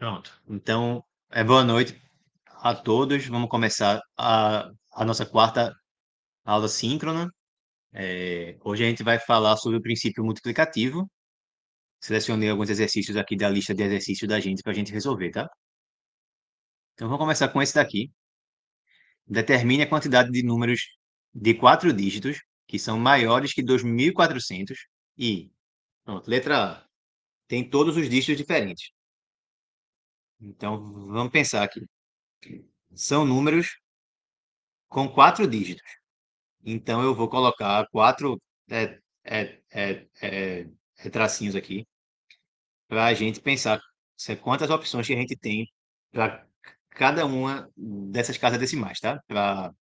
Pronto. Então, é boa noite a todos. Vamos começar a, a nossa quarta aula síncrona. É, hoje a gente vai falar sobre o princípio multiplicativo. Selecionei alguns exercícios aqui da lista de exercícios da gente para a gente resolver, tá? Então, vamos começar com esse daqui. Determine a quantidade de números de quatro dígitos que são maiores que 2.400 e... Pronto, letra A. Tem todos os dígitos diferentes. Então, vamos pensar aqui. São números com quatro dígitos. Então, eu vou colocar quatro é, é, é, é, é tracinhos aqui para a gente pensar é quantas opções que a gente tem para cada uma dessas casas decimais, tá? Para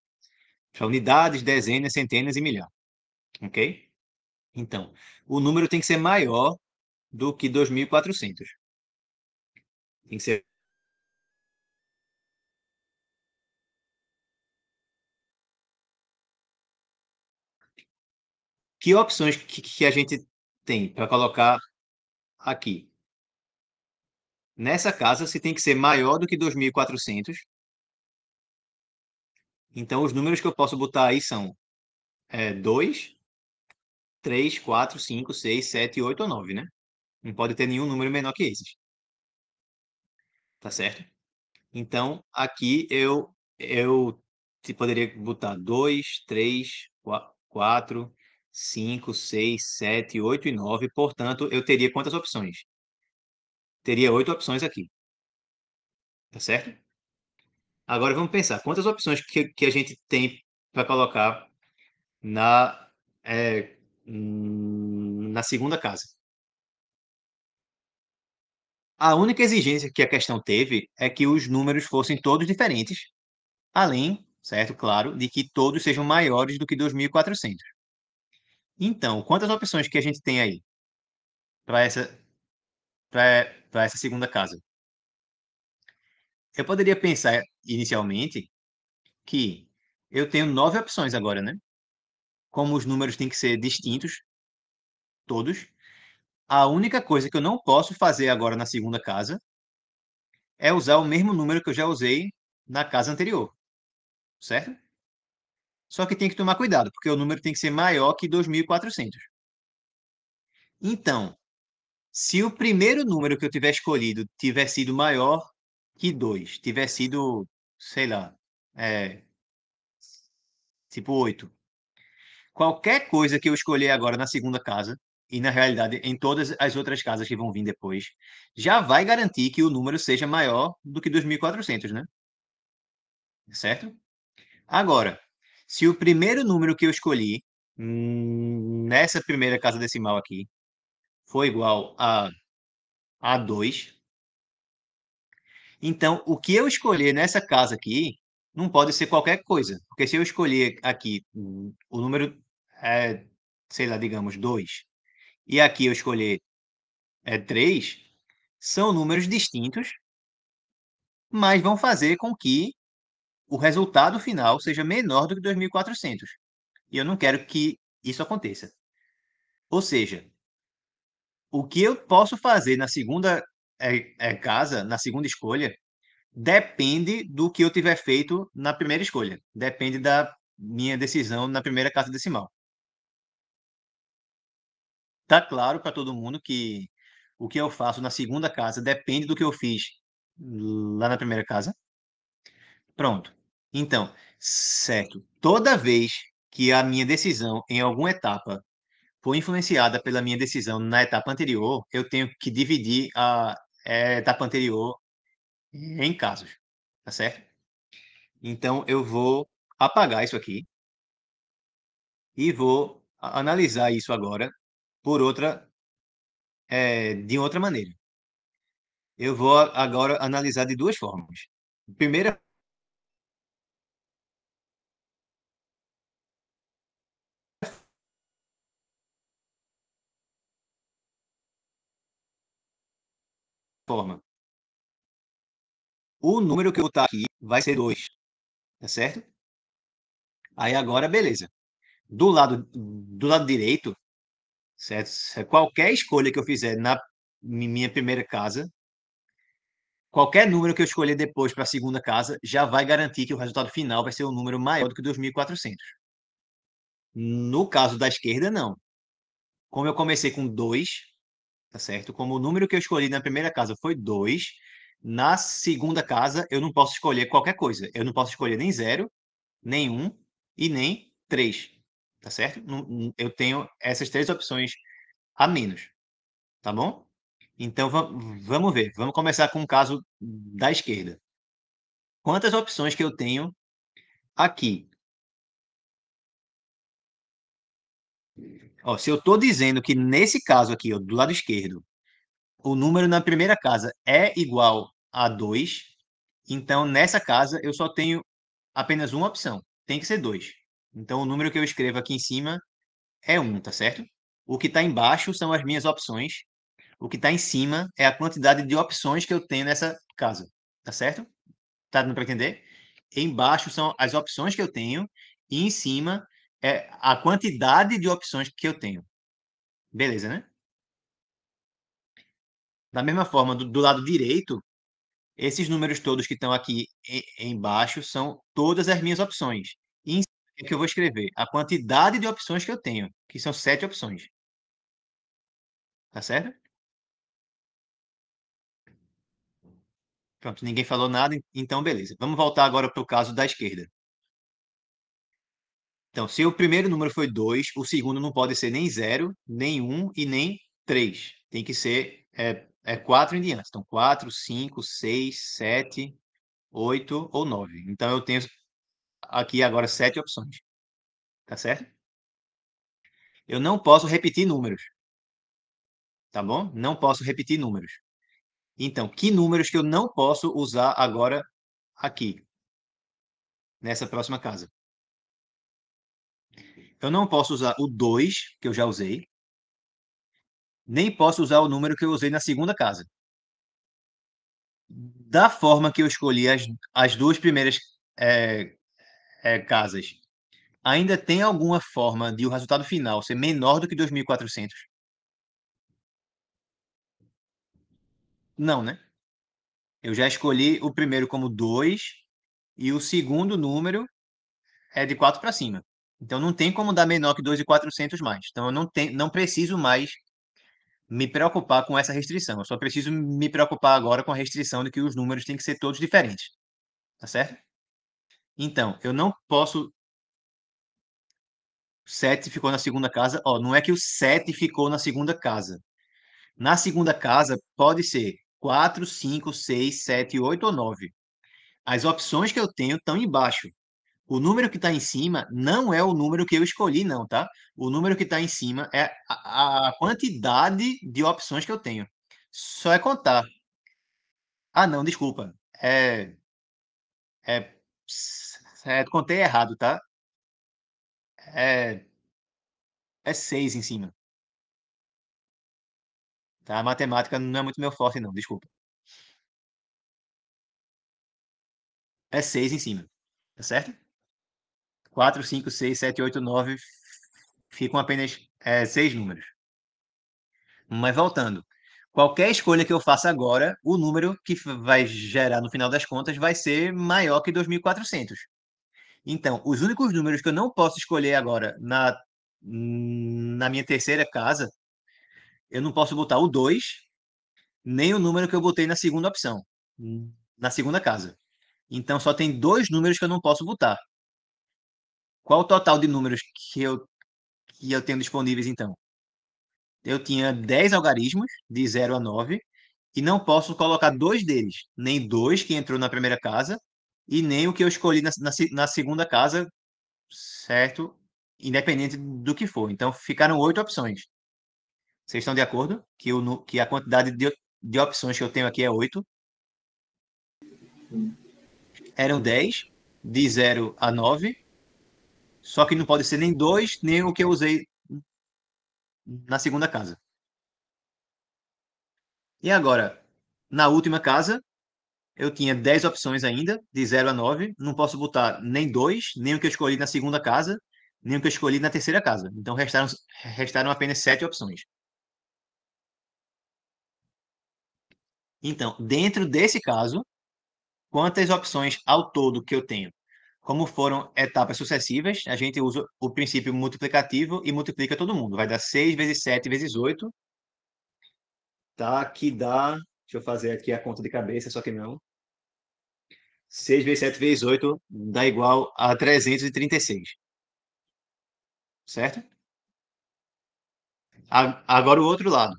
unidades, dezenas, centenas e milhar. Ok? Então, o número tem que ser maior do que 2.400. Tem que ser que opções que, que a gente tem para colocar aqui? Nessa casa, se tem que ser maior do que 2.400. Então, os números que eu posso botar aí são 2, 3, 4, 5, 6, 7, 8 ou 9, né? Não pode ter nenhum número menor que esses tá certo? Então, aqui eu, eu poderia botar 2, 3, 4, 5, 6, 7, 8 e 9. Portanto, eu teria quantas opções? Teria 8 opções aqui. Tá certo? Agora vamos pensar quantas opções que, que a gente tem para colocar na, é, na segunda casa. A única exigência que a questão teve é que os números fossem todos diferentes, além, certo, claro, de que todos sejam maiores do que 2.400. Então, quantas opções que a gente tem aí para essa, para essa segunda casa? Eu poderia pensar inicialmente que eu tenho nove opções agora, né? Como os números têm que ser distintos, todos, a única coisa que eu não posso fazer agora na segunda casa é usar o mesmo número que eu já usei na casa anterior, certo? Só que tem que tomar cuidado, porque o número tem que ser maior que 2.400. Então, se o primeiro número que eu tiver escolhido tiver sido maior que 2, tiver sido, sei lá, é, tipo 8, qualquer coisa que eu escolher agora na segunda casa e na realidade em todas as outras casas que vão vir depois, já vai garantir que o número seja maior do que 2.400, né? Certo? Agora, se o primeiro número que eu escolhi hum, nessa primeira casa decimal aqui for igual a, a 2, então o que eu escolher nessa casa aqui não pode ser qualquer coisa, porque se eu escolher aqui hum, o número, é, sei lá, digamos, 2, e aqui eu escolher é, 3, são números distintos, mas vão fazer com que o resultado final seja menor do que 2.400. E eu não quero que isso aconteça. Ou seja, o que eu posso fazer na segunda é, é, casa, na segunda escolha, depende do que eu tiver feito na primeira escolha. Depende da minha decisão na primeira casa decimal tá claro para todo mundo que o que eu faço na segunda casa depende do que eu fiz lá na primeira casa? Pronto. Então, certo. Toda vez que a minha decisão em alguma etapa for influenciada pela minha decisão na etapa anterior, eu tenho que dividir a é, etapa anterior em casos, tá certo? Então, eu vou apagar isso aqui e vou analisar isso agora por outra, é, de outra maneira. Eu vou agora analisar de duas formas. Primeira forma. O número que eu botar aqui vai ser 2, tá certo? Aí agora, beleza. Do lado, do lado direito, Certo? Qualquer escolha que eu fizer na minha primeira casa, qualquer número que eu escolher depois para a segunda casa já vai garantir que o resultado final vai ser um número maior do que 2.400. No caso da esquerda, não. Como eu comecei com 2, tá certo? Como o número que eu escolhi na primeira casa foi 2, na segunda casa eu não posso escolher qualquer coisa. Eu não posso escolher nem 0, nem 1 um, e nem 3 tá certo? Eu tenho essas três opções a menos, tá bom? Então vamos ver, vamos começar com o caso da esquerda. Quantas opções que eu tenho aqui? Ó, se eu estou dizendo que nesse caso aqui, ó, do lado esquerdo, o número na primeira casa é igual a 2, então nessa casa eu só tenho apenas uma opção, tem que ser 2. Então, o número que eu escrevo aqui em cima é 1, tá certo? O que está embaixo são as minhas opções. O que está em cima é a quantidade de opções que eu tenho nessa casa, tá certo? Tá dando para entender? Embaixo são as opções que eu tenho e em cima é a quantidade de opções que eu tenho. Beleza, né? Da mesma forma, do, do lado direito, esses números todos que estão aqui embaixo são todas as minhas opções. E em que, é que eu vou escrever? A quantidade de opções que eu tenho, que são sete opções. Tá certo? Pronto, ninguém falou nada, então beleza. Vamos voltar agora para o caso da esquerda. Então, se o primeiro número foi 2, o segundo não pode ser nem 0, nem 1 um, e nem 3. Tem que ser 4 é, é quatro em diante. Então, 4, 5, 6, 7, 8 ou 9. Então, eu tenho aqui agora sete opções. Tá certo? Eu não posso repetir números. Tá bom? Não posso repetir números. Então, que números que eu não posso usar agora aqui? Nessa próxima casa. Eu não posso usar o 2, que eu já usei. Nem posso usar o número que eu usei na segunda casa. Da forma que eu escolhi as, as duas primeiras é, é, casas, ainda tem alguma forma de o resultado final ser menor do que 2.400? Não, né? Eu já escolhi o primeiro como 2 e o segundo número é de 4 para cima. Então não tem como dar menor que 2.400 mais. Então eu não, tenho, não preciso mais me preocupar com essa restrição. Eu só preciso me preocupar agora com a restrição de que os números têm que ser todos diferentes. Tá certo? Então, eu não posso. 7 ficou na segunda casa. Ó, não é que o 7 ficou na segunda casa. Na segunda casa, pode ser 4, 5, 6, 7, 8 ou 9. As opções que eu tenho estão embaixo. O número que está em cima não é o número que eu escolhi, não, tá? O número que está em cima é a, a, quantidade de opções que eu tenho. Só é contar. Ah, não, desculpa. É, é é, contei errado, tá? É. É seis em cima. Tá? A matemática não é muito meu forte, não, desculpa. É seis em cima. Tá certo? 4, 5, 6, 7, 8, 9 ficam apenas é, seis números. Mas voltando qualquer escolha que eu faça agora, o número que vai gerar no final das contas vai ser maior que 2.400. Então, os únicos números que eu não posso escolher agora na, na minha terceira casa, eu não posso botar o 2, nem o número que eu botei na segunda opção, na segunda casa. Então, só tem dois números que eu não posso botar. Qual o total de números que eu, que eu tenho disponíveis, então? eu tinha 10 algarismos, de 0 a 9, e não posso colocar dois deles, nem dois que entrou na primeira casa, e nem o que eu escolhi na, na, na segunda casa, certo? Independente do que for. Então ficaram oito opções. Vocês estão de acordo que, eu, que a quantidade de, de opções que eu tenho aqui é 8? Eram 10, de 0 a 9. Só que não pode ser nem 2, nem o que eu usei na segunda casa. E agora, na última casa, eu tinha 10 opções ainda, de 0 a 9. Não posso botar nem 2, nem o que eu escolhi na segunda casa, nem o que eu escolhi na terceira casa. Então restaram, restaram apenas 7 opções. Então, dentro desse caso, quantas opções ao todo que eu tenho? como foram etapas sucessivas, a gente usa o princípio multiplicativo e multiplica todo mundo. Vai dar 6 vezes 7 vezes 8. Tá, que dá... Deixa eu fazer aqui a conta de cabeça, só que não. 6 vezes 7 vezes 8 dá igual a 336. Certo? Agora o outro lado.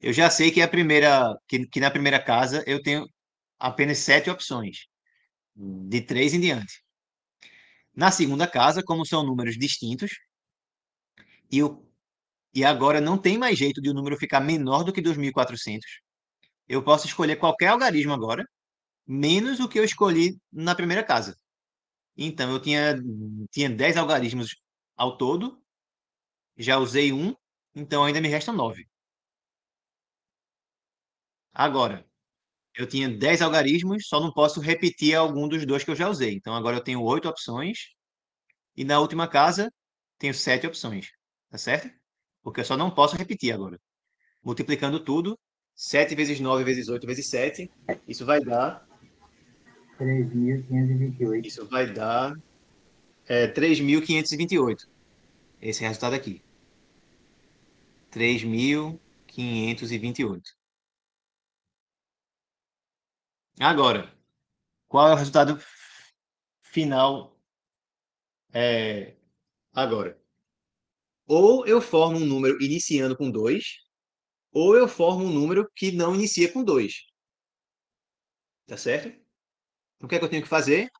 Eu já sei que a primeira que, que na primeira casa eu tenho apenas sete opções de 3 em diante. Na segunda casa, como são números distintos, e, o, e agora não tem mais jeito de o um número ficar menor do que 2.400, eu posso escolher qualquer algarismo agora, menos o que eu escolhi na primeira casa. Então, eu tinha, tinha 10 algarismos ao todo, já usei um, então ainda me restam 9. Agora, eu tinha 10 algarismos, só não posso repetir algum dos dois que eu já usei. Então agora eu tenho 8 opções. E na última casa, tenho 7 opções. Tá certo? Porque eu só não posso repetir agora. Multiplicando tudo, 7 vezes 9 vezes 8 vezes 7, isso vai dar. 3.528. Isso vai dar é, 3.528. Esse é resultado aqui. 3.528. Agora, qual é o resultado final é, agora? Ou eu formo um número iniciando com 2, ou eu formo um número que não inicia com 2. Tá certo? O que é que eu tenho que fazer?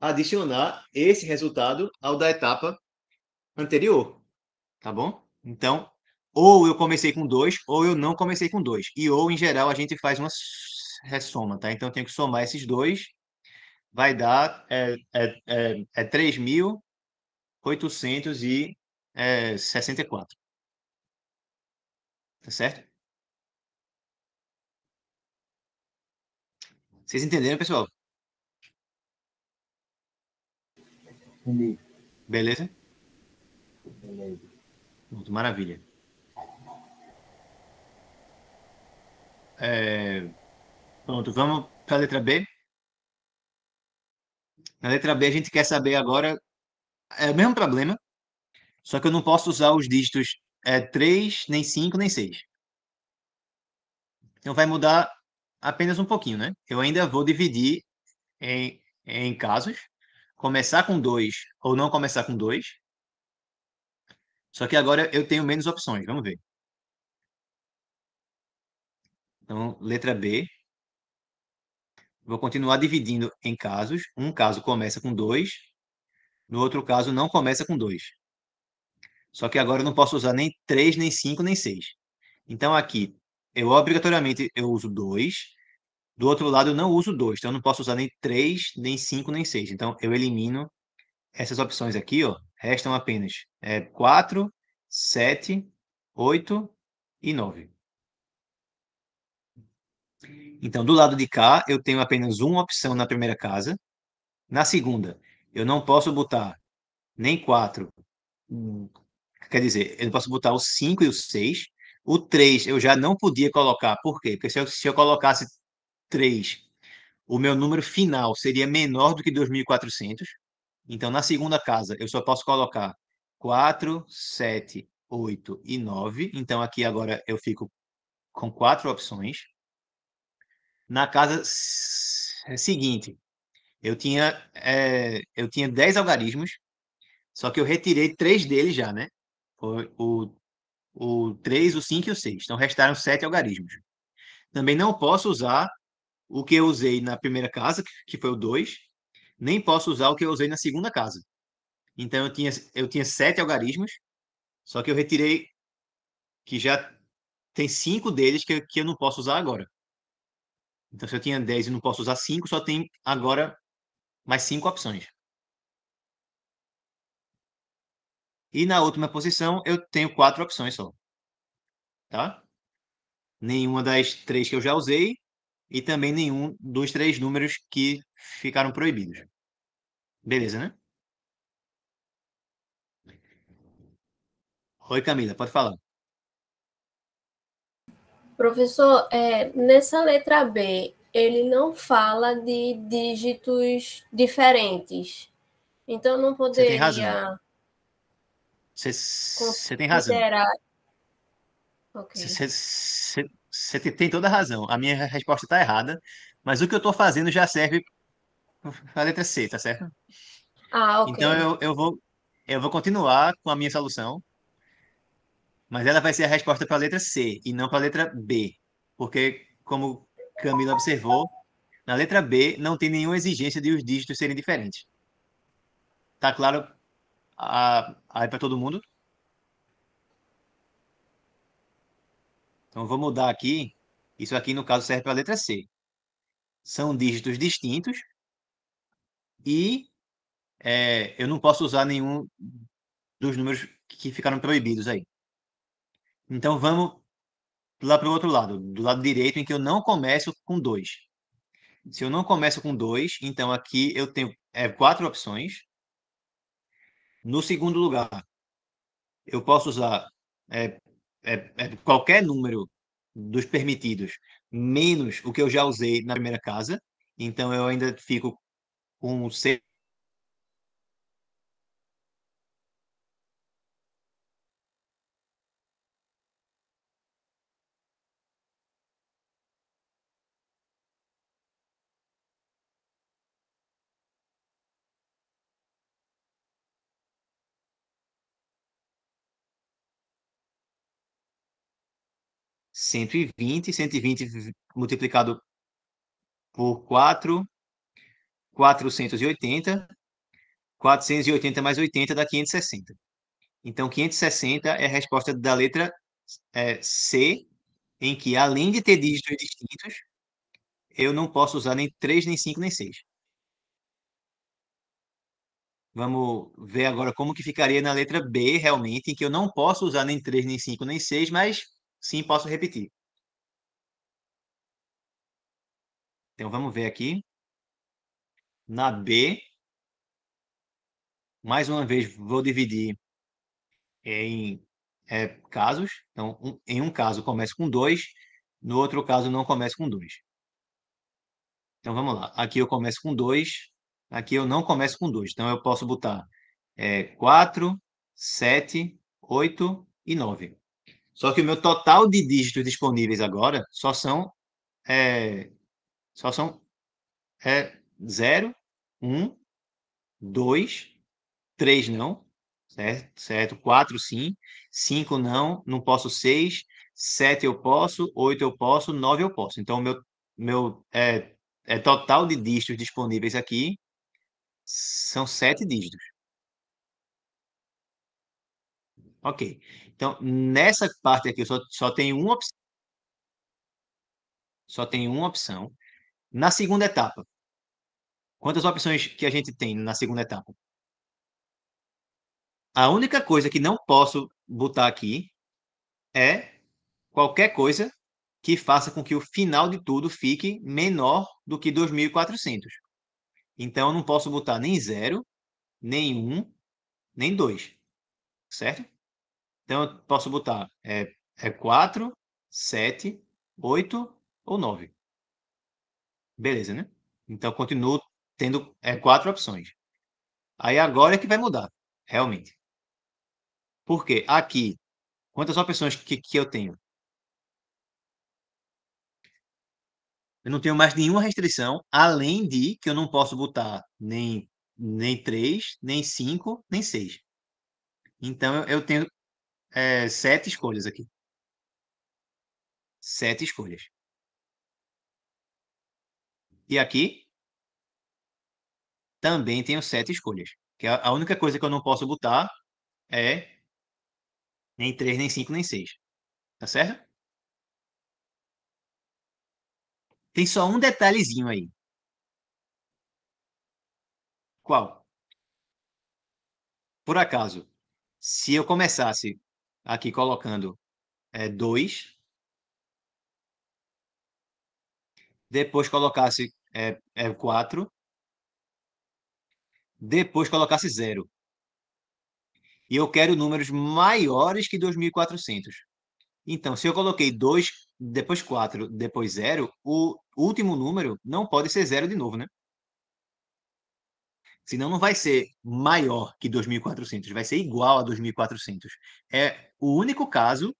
Adicionar esse resultado ao da etapa anterior. Tá bom? Então, ou eu comecei com 2, ou eu não comecei com 2. E ou, em geral, a gente faz uma ressoma, tá? Então, eu tenho que somar esses dois. Vai dar é, é, é, é 3.864. É, tá certo? Vocês entenderam, pessoal? Entendi. Beleza? Beleza. Muito maravilha. É... Pronto, vamos para a letra B. Na letra B, a gente quer saber agora. É o mesmo problema, só que eu não posso usar os dígitos é, 3, nem 5, nem 6. Então vai mudar apenas um pouquinho, né? Eu ainda vou dividir em, em casos. Começar com 2 ou não começar com 2. Só que agora eu tenho menos opções. Vamos ver. Então, letra B vou continuar dividindo em casos. Um caso começa com 2, no outro caso não começa com 2. Só que agora eu não posso usar nem 3, nem 5, nem 6. Então aqui, eu obrigatoriamente eu uso 2, do outro lado eu não uso 2, então eu não posso usar nem 3, nem 5, nem 6. Então eu elimino essas opções aqui, ó, restam apenas é, quatro, 4, 7, 8 e 9. Então, do lado de cá, eu tenho apenas uma opção na primeira casa. Na segunda, eu não posso botar nem 4. Hum, quer dizer, eu não posso botar o 5 e o 6. O 3 eu já não podia colocar. Por quê? Porque se eu, se eu colocasse 3, o meu número final seria menor do que 2.400. Então, na segunda casa, eu só posso colocar 4, 7, 8 e 9. Então, aqui agora eu fico com quatro opções na casa é seguinte. Eu tinha, é, eu tinha 10 algarismos, só que eu retirei 3 deles já, né? O, o, o 3, o 5 e o 6. Então, restaram 7 algarismos. Também não posso usar o que eu usei na primeira casa, que foi o 2, nem posso usar o que eu usei na segunda casa. Então, eu tinha, eu tinha sete algarismos, só que eu retirei que já tem 5 deles que, que eu não posso usar agora. Então, se eu tinha 10 e não posso usar 5, só tem agora mais 5 opções. E na última posição, eu tenho quatro opções só. Tá? Nenhuma das três que eu já usei e também nenhum dos três números que ficaram proibidos. Beleza, né? Oi, Camila, pode falar. Professor, é, nessa letra B, ele não fala de dígitos diferentes. Então não poderia. Você tem razão. Você, tem razão. Você, tem toda a razão. A minha resposta está errada, mas o que eu estou fazendo já serve para a letra C, tá certo? Ah, ok. Então eu, eu, vou, eu vou continuar com a minha solução mas ela vai ser a resposta para a letra C e não para a letra B. Porque, como Camila observou, na letra B não tem nenhuma exigência de os dígitos serem diferentes. Tá claro a, aí para todo mundo? Então, vou mudar aqui. Isso aqui, no caso, serve para a letra C. São dígitos distintos e é, eu não posso usar nenhum dos números que ficaram proibidos aí. Então vamos lá para o outro lado, do lado direito, em que eu não começo com 2. Se eu não começo com 2, então aqui eu tenho é, quatro opções. No segundo lugar, eu posso usar é, é, é, qualquer número dos permitidos, menos o que eu já usei na primeira casa. Então eu ainda fico com 6 120, 120 multiplicado por 4, 480, 480 mais 80 dá 560. Então, 560 é a resposta da letra é, C, em que, além de ter dígitos distintos, eu não posso usar nem 3, nem 5, nem 6. Vamos ver agora como que ficaria na letra B, realmente, em que eu não posso usar nem 3, nem 5, nem 6, mas Sim, posso repetir. Então vamos ver aqui. Na B, mais uma vez, vou dividir é, em é, casos. Então, um, em um caso começa com 2, no outro caso não começa com 2. Então vamos lá. Aqui eu começo com 2, aqui eu não começo com 2. Então eu posso botar 4, 7, 8 e 9. Só que o meu total de dígitos disponíveis agora só são é, só são é, 0, 1, 2, 3 não, certo? certo? 4 sim, 5 não, não posso 6, 7 eu posso, 8 eu posso, 9 eu posso. Então, meu, meu é, é total de dígitos disponíveis aqui são 7 dígitos. Ok. Então, nessa parte aqui, eu só, só tenho uma opção. Só tem uma opção. Na segunda etapa, quantas opções que a gente tem na segunda etapa? A única coisa que não posso botar aqui é qualquer coisa que faça com que o final de tudo fique menor do que 2.400. Então, eu não posso botar nem zero nem um, nem dois certo? Então, eu posso botar é, é 4, 7, 8 ou 9. Beleza, né? Então, eu continuo tendo é, quatro opções. Aí agora é que vai mudar, realmente. Por quê? Aqui, quantas opções que, que eu tenho? Eu não tenho mais nenhuma restrição, além de que eu não posso botar nem, nem 3, nem 5, nem 6. Então, eu tenho é, sete escolhas aqui. Sete escolhas. E aqui também tenho sete escolhas. Que é a única coisa que eu não posso botar é nem três, nem cinco, nem seis. Tá certo? Tem só um detalhezinho aí. Qual? Por acaso, se eu começasse aqui colocando é, eh, 2. Depois colocasse é, é 4. Depois colocasse 0. E eu quero números maiores que 2.400. Então, se eu coloquei 2, depois 4, depois 0, o último número não pode ser 0 de novo, né? Senão não vai ser maior que 2.400, vai ser igual a 2.400. É o único caso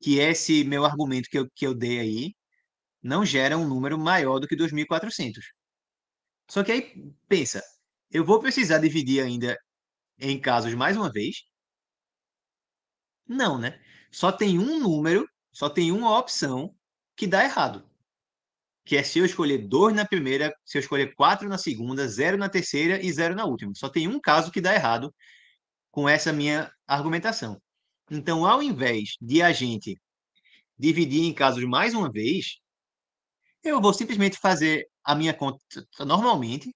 que esse meu argumento que eu, que eu dei aí não gera um número maior do que 2.400. Só que aí, pensa, eu vou precisar dividir ainda em casos mais uma vez? Não, né? Só tem um número, só tem uma opção que dá errado que é se eu escolher dois na primeira, se eu escolher quatro na segunda, zero na terceira e zero na última. Só tem um caso que dá errado com essa minha argumentação. Então, ao invés de a gente dividir em casos mais uma vez, eu vou simplesmente fazer a minha conta normalmente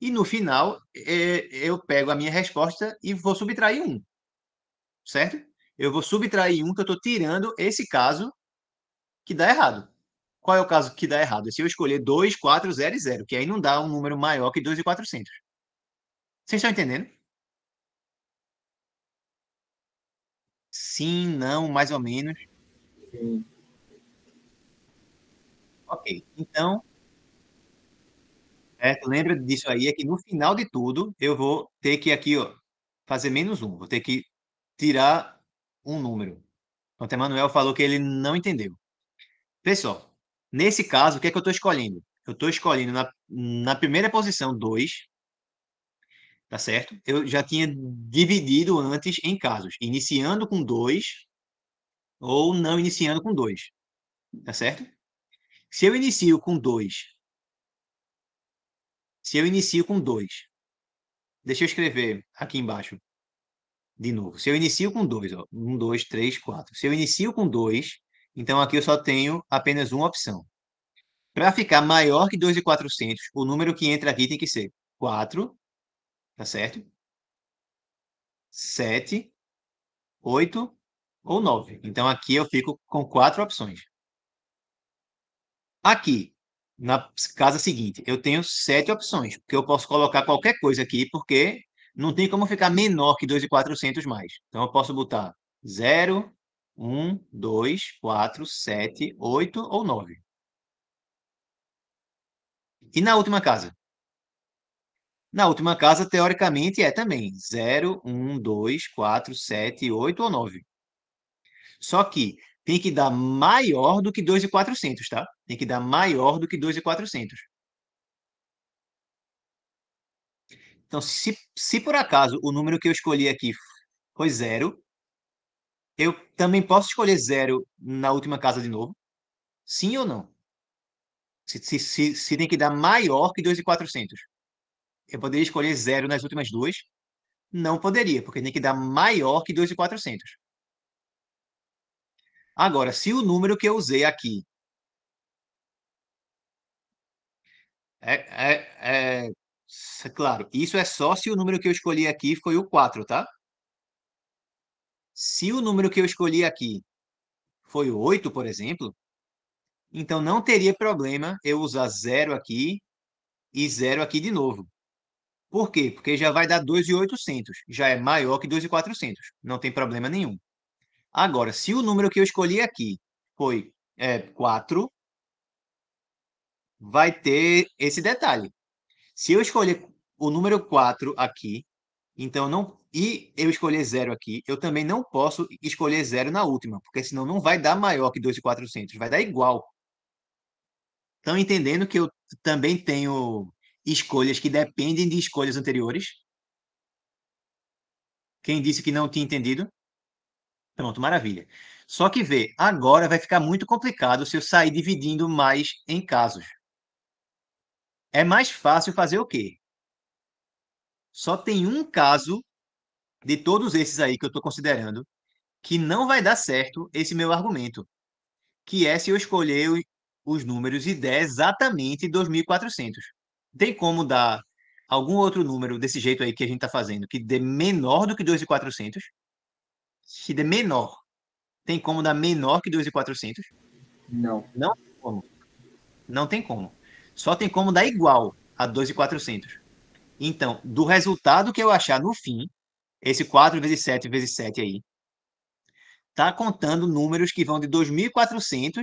e no final é, eu pego a minha resposta e vou subtrair um, certo? Eu vou subtrair um que eu estou tirando esse caso que dá errado. Qual é o caso que dá errado? se eu escolher 2400, que aí não dá um número maior que 2400. Vocês estão entendendo? Sim, não, mais ou menos. Sim. Ok, então, lembra disso aí, é que no final de tudo, eu vou ter que aqui, ó, fazer menos um, vou ter que tirar um número. Então, o Emanuel falou que ele não entendeu. Pessoal, Nesse caso, o que é que eu estou escolhendo? Eu estou escolhendo na, na primeira posição 2, tá certo? Eu já tinha dividido antes em casos, iniciando com 2 ou não iniciando com 2, tá certo? Se eu inicio com 2, se eu inicio com 2, deixa eu escrever aqui embaixo de novo. Se eu inicio com 2, 1, 2, 3, 4. Se eu inicio com 2, então, aqui eu só tenho apenas uma opção. Para ficar maior que 2,400, o número que entra aqui tem que ser 4, tá certo? 7, 8 ou 9. Então, aqui eu fico com quatro opções. Aqui, na casa seguinte, eu tenho sete opções, porque eu posso colocar qualquer coisa aqui, porque não tem como ficar menor que 2,400 mais. Então, eu posso botar 0, 1, 2, 4, 7, 8 ou 9. E na última casa? Na última casa, teoricamente, é também 0, 1, 2, 4, 7, 8 ou 9. Só que tem que dar maior do que 2,400, tá? Tem que dar maior do que 2,400. Então, se, se por acaso o número que eu escolhi aqui foi 0, eu também posso escolher zero na última casa de novo? Sim ou não? Se, se, se, se tem que dar maior que 2,400. Eu poderia escolher zero nas últimas duas? Não poderia, porque tem que dar maior que 2,400. Agora, se o número que eu usei aqui é, é, é, claro, isso é só se o número que eu escolhi aqui foi o 4, tá? Se o número que eu escolhi aqui foi 8, por exemplo, então não teria problema eu usar 0 aqui e 0 aqui de novo. Por quê? Porque já vai dar 2,800. Já é maior que 2,400. Não tem problema nenhum. Agora, se o número que eu escolhi aqui foi é, 4, vai ter esse detalhe. Se eu escolher o número 4 aqui, então, não. E eu escolher zero aqui, eu também não posso escolher zero na última, porque senão não vai dar maior que 2,400, vai dar igual. Estão entendendo que eu também tenho escolhas que dependem de escolhas anteriores? Quem disse que não tinha entendido? Pronto, maravilha. Só que vê, agora vai ficar muito complicado se eu sair dividindo mais em casos. É mais fácil fazer o quê? Só tem um caso de todos esses aí que eu estou considerando que não vai dar certo esse meu argumento, que é se eu escolher os números e der exatamente 2.400. Tem como dar algum outro número desse jeito aí que a gente está fazendo, que dê menor do que 2.400? Se dê menor, tem como dar menor que 2.400? Não. Não tem como. Não tem como. Só tem como dar igual a 2.400. Então, do resultado que eu achar no fim, esse 4 vezes 7 vezes 7 aí, tá contando números que vão de 2.400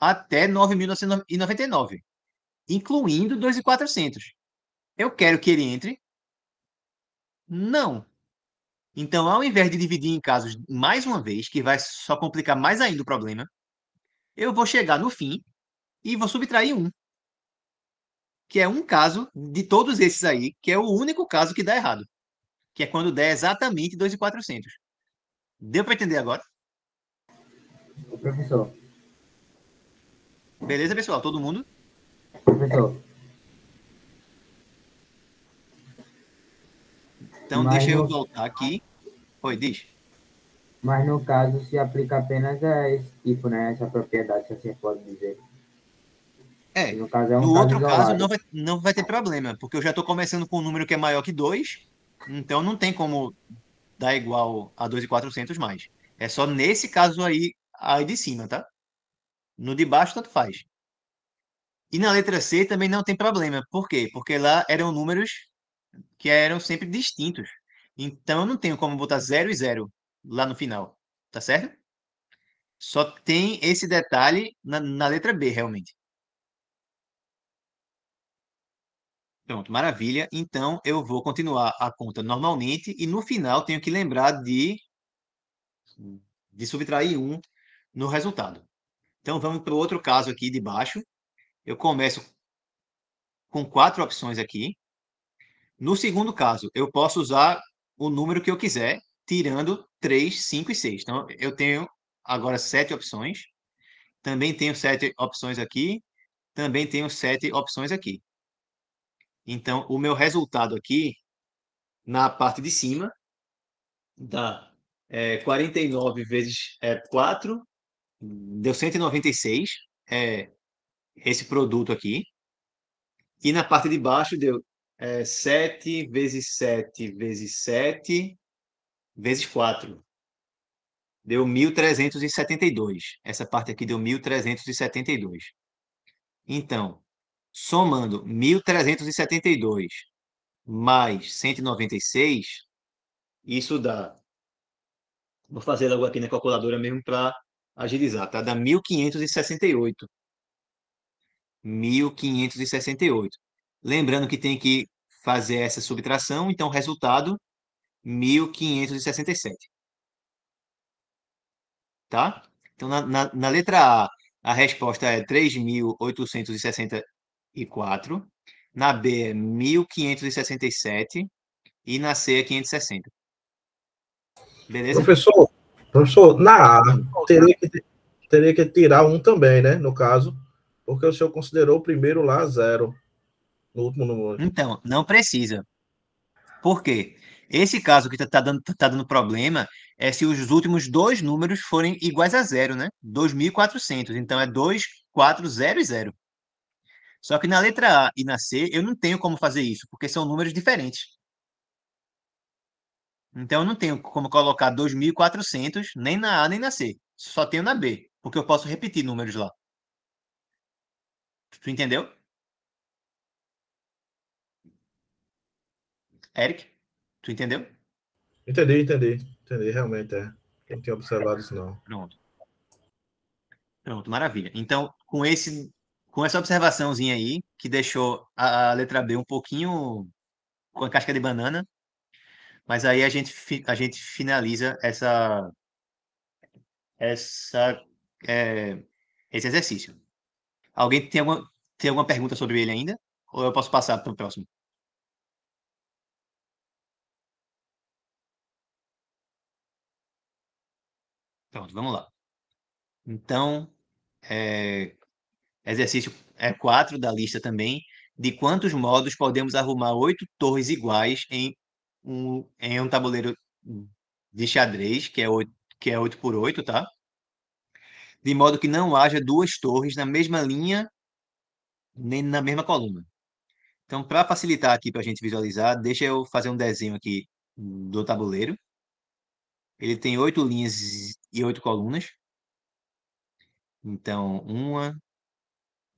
até 9.999, incluindo 2.400. Eu quero que ele entre? Não. Então, ao invés de dividir em casos mais uma vez, que vai só complicar mais ainda o problema, eu vou chegar no fim e vou subtrair 1 que é um caso de todos esses aí, que é o único caso que dá errado, que é quando der exatamente 2.400. Deu para entender agora? Professor. Beleza, pessoal? Todo mundo? Professor. Então, Mas deixa eu no... voltar aqui. Oi, diz. Mas, no caso, se aplica apenas a esse tipo, né? Essa propriedade, se assim pode dizer. É, no, caso é um no outro caso não vai, não vai ter problema, porque eu já estou começando com um número que é maior que 2, então não tem como dar igual a 2,400 mais. É só nesse caso aí, aí de cima, tá? No de baixo, tanto faz. E na letra C também não tem problema. Por quê? Porque lá eram números que eram sempre distintos. Então eu não tenho como botar 0 e 0 lá no final, tá certo? Só tem esse detalhe na, na letra B, realmente. Pronto, maravilha. Então, eu vou continuar a conta normalmente e no final tenho que lembrar de, de subtrair 1 no resultado. Então, vamos para o outro caso aqui de baixo. Eu começo com quatro opções aqui. No segundo caso, eu posso usar o número que eu quiser, tirando 3, 5 e 6. Então, eu tenho agora sete opções. Também tenho sete opções aqui. Também tenho sete opções aqui. Então, o meu resultado aqui, na parte de cima, dá é, 49 vezes é, 4, deu 196, é, esse produto aqui. E na parte de baixo deu é, 7 vezes 7 vezes 7 vezes 4. Deu 1.372. Essa parte aqui deu 1.372. Então, somando 1.372 mais 196, isso dá. Vou fazer logo aqui na calculadora mesmo para agilizar, tá? Dá 1.568. 1.568. Lembrando que tem que fazer essa subtração, então o resultado 1.567. Tá? Então, na, na, na letra A, a resposta é 3.860 4. Na B é 1567 e na C é 560. Beleza? Professor, professor na A teria que, teria que tirar um também, né? No caso, porque o senhor considerou o primeiro lá zero. No último número. Então, não precisa. Por quê? Esse caso que está tá dando, tá dando problema é se os últimos dois números forem iguais a zero, né? 2.400. Então é 2400. Só que na letra A e na C, eu não tenho como fazer isso, porque são números diferentes. Então, eu não tenho como colocar 2.400 nem na A nem na C. Só tenho na B, porque eu posso repetir números lá. Tu entendeu? Eric, tu entendeu? Entendi, entendi. Entendi, realmente é. Não tinha observado isso, não. Pronto. Pronto, maravilha. Então, com esse com essa observaçãozinha aí, que deixou a, letra B um pouquinho com a casca de banana, mas aí a gente, a gente finaliza essa, essa, é, esse exercício. Alguém tem alguma, tem alguma pergunta sobre ele ainda? Ou eu posso passar para o próximo? Pronto, vamos lá. Então, é, exercício é 4 da lista também, de quantos modos podemos arrumar oito torres iguais em um, em um tabuleiro de xadrez, que é 8, que é oito por 8, tá? De modo que não haja duas torres na mesma linha nem na mesma coluna. Então, para facilitar aqui para a gente visualizar, deixa eu fazer um desenho aqui do tabuleiro. Ele tem oito linhas e oito colunas. Então, uma,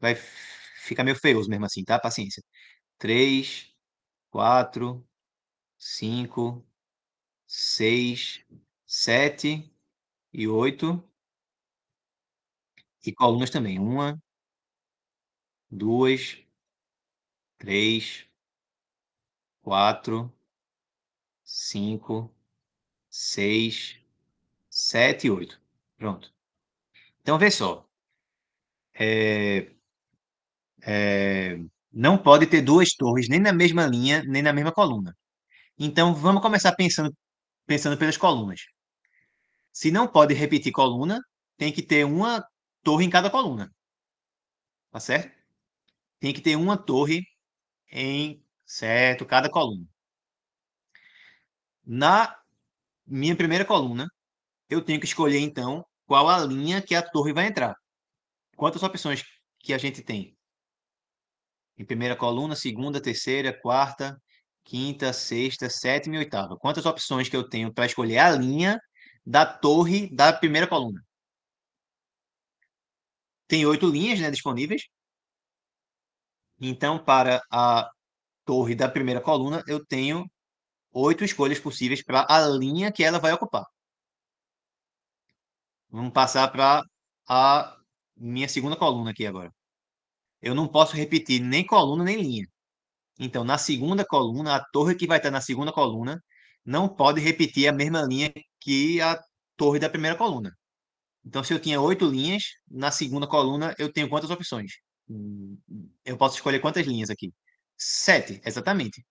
vai ficar meio feioso mesmo assim, tá? Paciência. 3, 4, 5, 6, 7 e 8. E colunas também. Uma, duas, três, quatro, cinco, seis, sete e oito. Pronto. Então, vê só. É... É, não pode ter duas torres nem na mesma linha, nem na mesma coluna. Então, vamos começar pensando, pensando pelas colunas. Se não pode repetir coluna, tem que ter uma torre em cada coluna. Tá certo? Tem que ter uma torre em certo cada coluna. Na minha primeira coluna, eu tenho que escolher então qual a linha que a torre vai entrar. Quantas opções que a gente tem? em primeira coluna, segunda, terceira, quarta, quinta, sexta, sétima e oitava. Quantas opções que eu tenho para escolher a linha da torre da primeira coluna? Tem oito linhas né, disponíveis. Então, para a torre da primeira coluna, eu tenho oito escolhas possíveis para a linha que ela vai ocupar. Vamos passar para a minha segunda coluna aqui agora eu não posso repetir nem coluna nem linha. Então, na segunda coluna, a torre que vai estar na segunda coluna não pode repetir a mesma linha que a torre da primeira coluna. Então, se eu tinha oito linhas, na segunda coluna eu tenho quantas opções? Hum, eu posso escolher quantas linhas aqui? Sete, exatamente.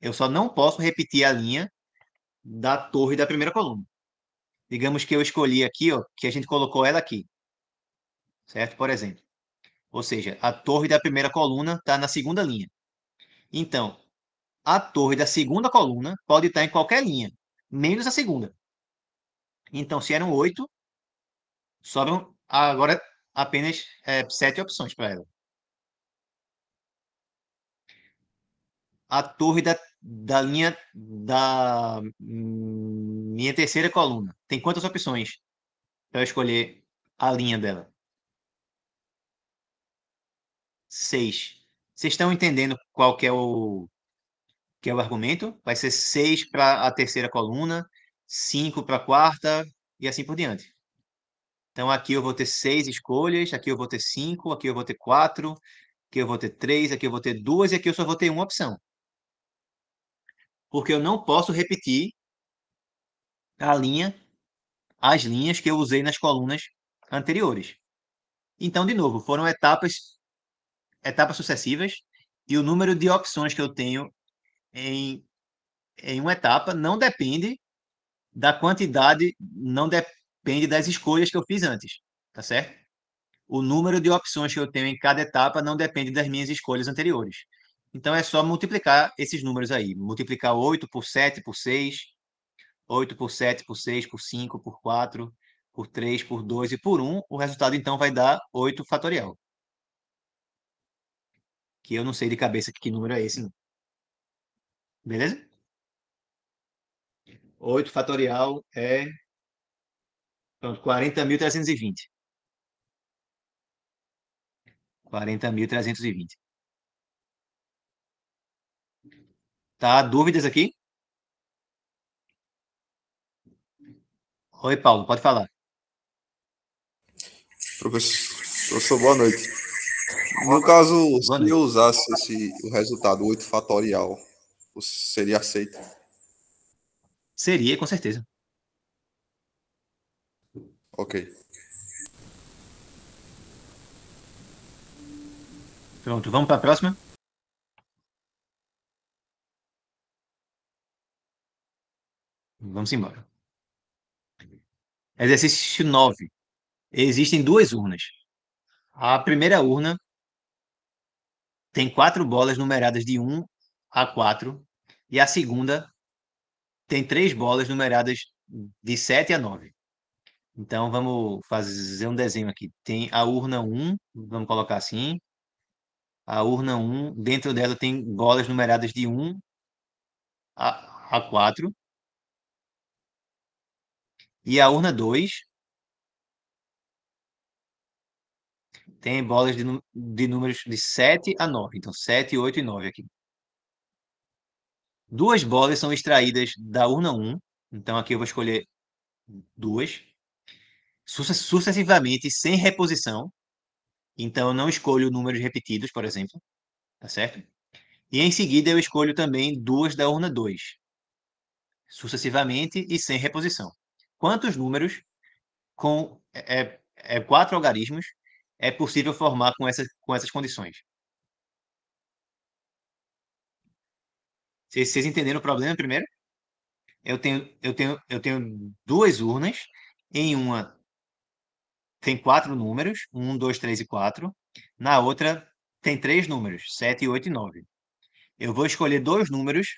Eu só não posso repetir a linha da torre da primeira coluna. Digamos que eu escolhi aqui, ó, que a gente colocou ela aqui. Certo? Por exemplo. Ou seja, a torre da primeira coluna está na segunda linha. Então, a torre da segunda coluna pode estar tá em qualquer linha, menos a segunda. Então, se eram oito, sobram agora apenas é, sete opções para ela. A torre da, da linha da hum, minha terceira coluna tem quantas opções para eu escolher a linha dela? 6. Vocês estão entendendo qual que é o que é o argumento? Vai ser 6 para a terceira coluna, 5 para a quarta e assim por diante. Então aqui eu vou ter seis escolhas, aqui eu vou ter cinco, aqui eu vou ter quatro, aqui eu vou ter três, aqui eu vou ter duas e aqui eu só vou ter uma opção. Porque eu não posso repetir a linha, as linhas que eu usei nas colunas anteriores. Então, de novo, foram etapas etapas sucessivas e o número de opções que eu tenho em, em uma etapa não depende da quantidade, não depende das escolhas que eu fiz antes, tá certo? O número de opções que eu tenho em cada etapa não depende das minhas escolhas anteriores. Então é só multiplicar esses números aí, multiplicar 8 por 7 por 6, 8 por 7 por 6 por 5 por 4 por 3 por 2 e por 1, o resultado então vai dar 8 fatorial que eu não sei de cabeça que número é esse, não. Beleza? 8 fatorial é pronto, 40.320. 40.320. Tá, dúvidas aqui? Oi, Paulo, pode falar. Professor, boa noite. No caso, se eu usasse esse, o resultado 8 fatorial, seria aceito? Seria, com certeza. Ok. Pronto, vamos para a próxima? Vamos embora. Exercício 9. Existem duas urnas. A primeira urna tem quatro bolas numeradas de 1 a 4, e a segunda tem três bolas numeradas de 7 a 9. Então vamos fazer um desenho aqui. Tem a urna 1, vamos colocar assim. A urna 1, dentro dela tem bolas numeradas de 1 a, 4. E a urna 2 Tem bolas de, de números de 7 a 9. Então, 7, 8 e 9 aqui. Duas bolas são extraídas da urna 1. Então, aqui eu vou escolher duas. Sucessivamente, sem reposição. Então, eu não escolho números repetidos, por exemplo. Tá certo? E em seguida, eu escolho também duas da urna 2. Sucessivamente e sem reposição. Quantos números com é, é, é quatro algarismos é possível formar com essas, com essas condições. Vocês, vocês entenderam o problema primeiro? Eu tenho, eu, tenho, eu tenho duas urnas. Em uma tem quatro números: um, dois, três e quatro. Na outra tem três números: sete, oito e nove. Eu vou escolher dois números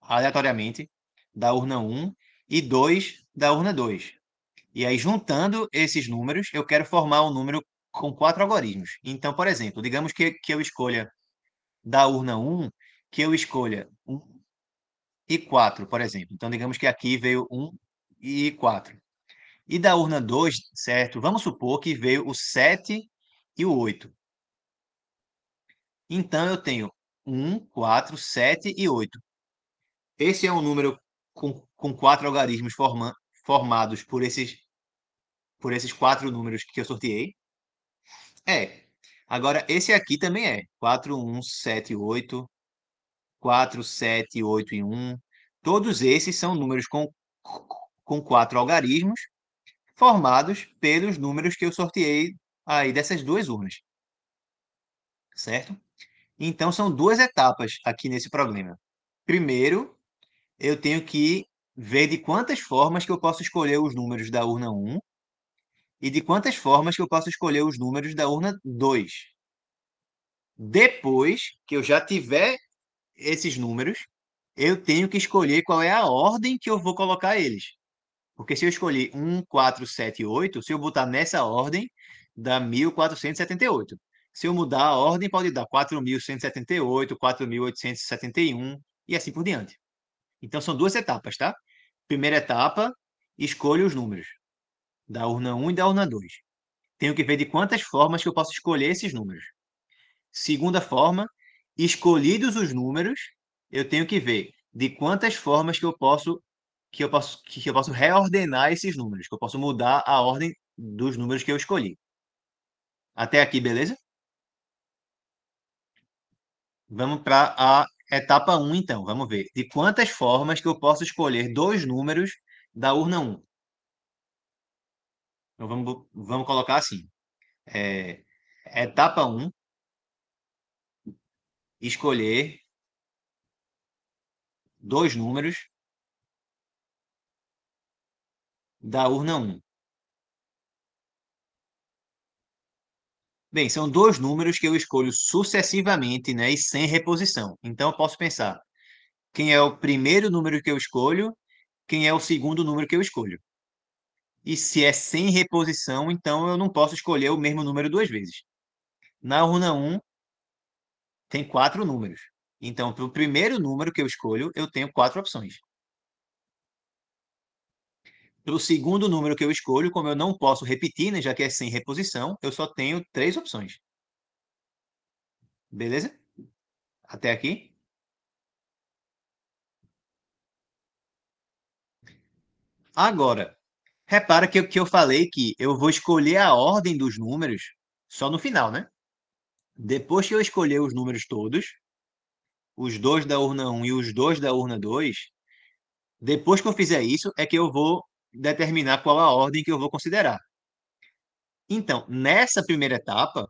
aleatoriamente da urna 1 e dois da urna 2. E aí, juntando esses números, eu quero formar um número com quatro algoritmos. Então, por exemplo, digamos que, que eu escolha da urna 1, que eu escolha 1 e 4, por exemplo. Então, digamos que aqui veio 1 e 4. E da urna 2, certo? Vamos supor que veio o 7 e o 8. Então, eu tenho 1, 4, 7 e 8. Esse é um número com, com quatro algarismos forma, formados por esses por esses quatro números que eu sorteei? É. Agora, esse aqui também é. 4, 1, 7, 8. 4, 7, 8 e 1. Todos esses são números com, com quatro algarismos formados pelos números que eu sorteei aí dessas duas urnas. Certo? Então, são duas etapas aqui nesse problema. Primeiro, eu tenho que ver de quantas formas que eu posso escolher os números da urna 1 e de quantas formas que eu posso escolher os números da urna 2. Depois que eu já tiver esses números, eu tenho que escolher qual é a ordem que eu vou colocar eles. Porque se eu escolher 1, 4, 7, 8, se eu botar nessa ordem, dá 1478. Se eu mudar a ordem, pode dar 4.178, 4.871 e assim por diante. Então, são duas etapas, tá? Primeira etapa, escolha os números da urna 1 e da urna 2. Tenho que ver de quantas formas que eu posso escolher esses números. Segunda forma, escolhidos os números, eu tenho que ver de quantas formas que eu posso que eu posso que eu posso reordenar esses números, que eu posso mudar a ordem dos números que eu escolhi. Até aqui, beleza? Vamos para a etapa 1, então. Vamos ver de quantas formas que eu posso escolher dois números da urna 1. Então vamos, vamos colocar assim. É, etapa 1, um, escolher dois números da urna 1. Um. Bem, são dois números que eu escolho sucessivamente né, e sem reposição. Então, eu posso pensar quem é o primeiro número que eu escolho, quem é o segundo número que eu escolho. E se é sem reposição, então eu não posso escolher o mesmo número duas vezes. Na urna 1, tem quatro números. Então, para o primeiro número que eu escolho, eu tenho quatro opções. Para o segundo número que eu escolho, como eu não posso repetir, né, já que é sem reposição, eu só tenho três opções. Beleza? Até aqui? Agora, Repara que, que eu falei que eu vou escolher a ordem dos números só no final, né? Depois que eu escolher os números todos, os dois da urna 1 e os dois da urna 2, depois que eu fizer isso, é que eu vou determinar qual a ordem que eu vou considerar. Então, nessa primeira etapa,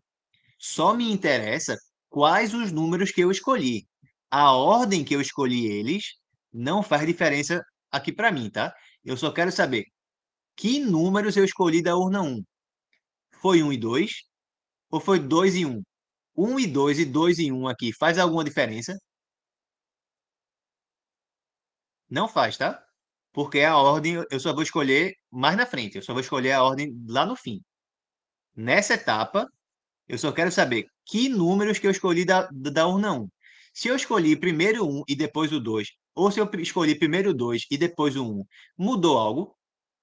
só me interessa quais os números que eu escolhi. A ordem que eu escolhi eles não faz diferença aqui para mim, tá? Eu só quero saber que números eu escolhi da urna 1? Foi 1 e 2? Ou foi 2 e 1? 1 e 2 e 2 e 1 aqui faz alguma diferença? Não faz, tá? Porque a ordem eu só vou escolher mais na frente, eu só vou escolher a ordem lá no fim. Nessa etapa, eu só quero saber que números que eu escolhi da, da urna 1. Se eu escolhi primeiro o 1 e depois o 2, ou se eu escolhi primeiro o 2 e depois o 1, mudou algo?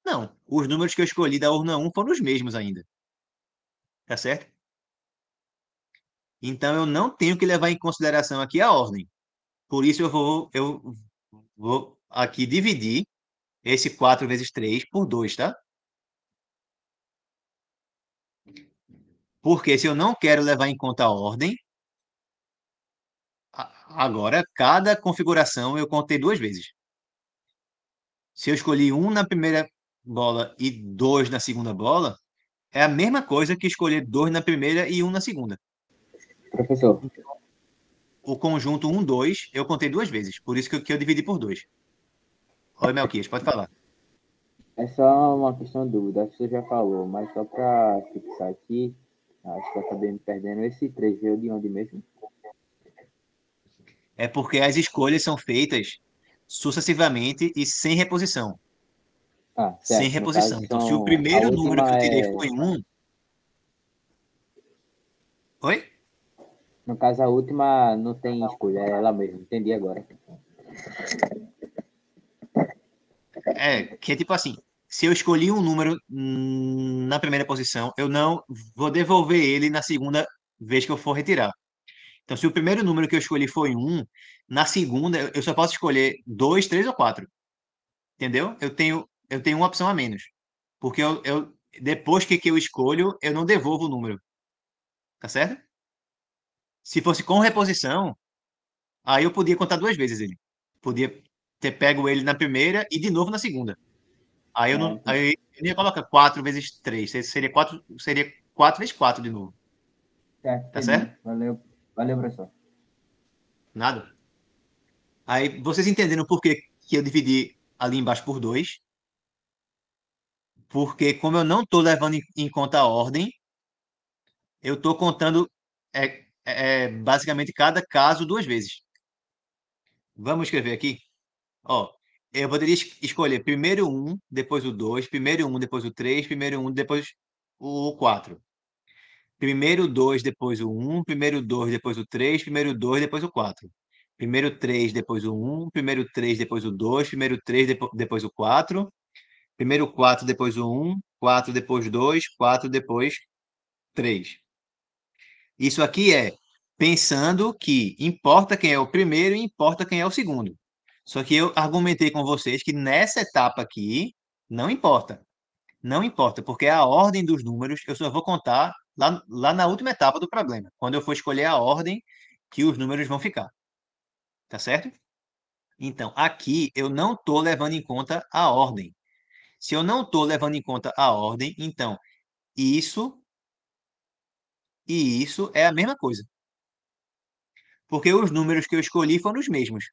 Não, os números que eu escolhi da urna 1 foram os mesmos ainda. Tá certo? Então eu não tenho que levar em consideração aqui a ordem. Por isso eu vou, eu vou aqui dividir esse 4 vezes 3 por 2, tá? Porque se eu não quero levar em conta a ordem, agora cada configuração eu contei duas vezes. Se eu escolhi 1 na primeira bola e dois na segunda bola é a mesma coisa que escolher dois na primeira e um na segunda. Professor. Então, o conjunto 1, um, 2, eu contei duas vezes, por isso que eu, que eu dividi por dois. Oi, Melquias, pode falar. É só uma questão de dúvida, acho que você já falou, mas só para fixar aqui, acho que eu acabei me perdendo. Esse 3 veio de onde mesmo? É porque as escolhas são feitas sucessivamente e sem reposição. Ah, certo, sem reposição. Caso, então, então, se o então, primeiro número que eu tirei é... foi 1. Um... Oi? No caso, a última não tem escolha, é ela mesma. Entendi agora. É, que é tipo assim, se eu escolhi um número hum, na primeira posição, eu não vou devolver ele na segunda vez que eu for retirar. Então, se o primeiro número que eu escolhi foi um, na segunda eu só posso escolher dois, três ou quatro. Entendeu? Eu tenho eu tenho uma opção a menos. Porque eu, eu depois que, que eu escolho, eu não devolvo o número. Tá certo? Se fosse com reposição, aí eu podia contar duas vezes ele. Podia ter pego ele na primeira e de novo na segunda. Aí eu não. Ah, aí eu ia colocar 4 vezes 3. Seria 4 seria quatro vezes 4 de novo. Certo. É, tá certo? Valeu. Valeu, professor. Nada. Aí vocês entenderam por que, que eu dividi ali embaixo por 2 porque como eu não estou levando em conta a ordem, eu estou contando é, é, é, basicamente cada caso duas vezes. Vamos escrever aqui? Ó, eu poderia escolher primeiro um, depois o dois, primeiro um, depois o três, primeiro um, depois o quatro. Primeiro dois, depois o um, primeiro dois, depois o três, primeiro dois, depois o quatro. Primeiro três, depois o um, primeiro três, depois o dois, primeiro três, depois o quatro Primeiro 4, depois o 1, 4, depois 2, 4, depois 3. Isso aqui é pensando que importa quem é o primeiro e importa quem é o segundo. Só que eu argumentei com vocês que nessa etapa aqui não importa. Não importa, porque é a ordem dos números eu só vou contar lá, lá na última etapa do problema, quando eu for escolher a ordem que os números vão ficar. Tá certo? Então, aqui eu não estou levando em conta a ordem. Se eu não estou levando em conta a ordem, então isso e isso é a mesma coisa. Porque os números que eu escolhi foram os mesmos.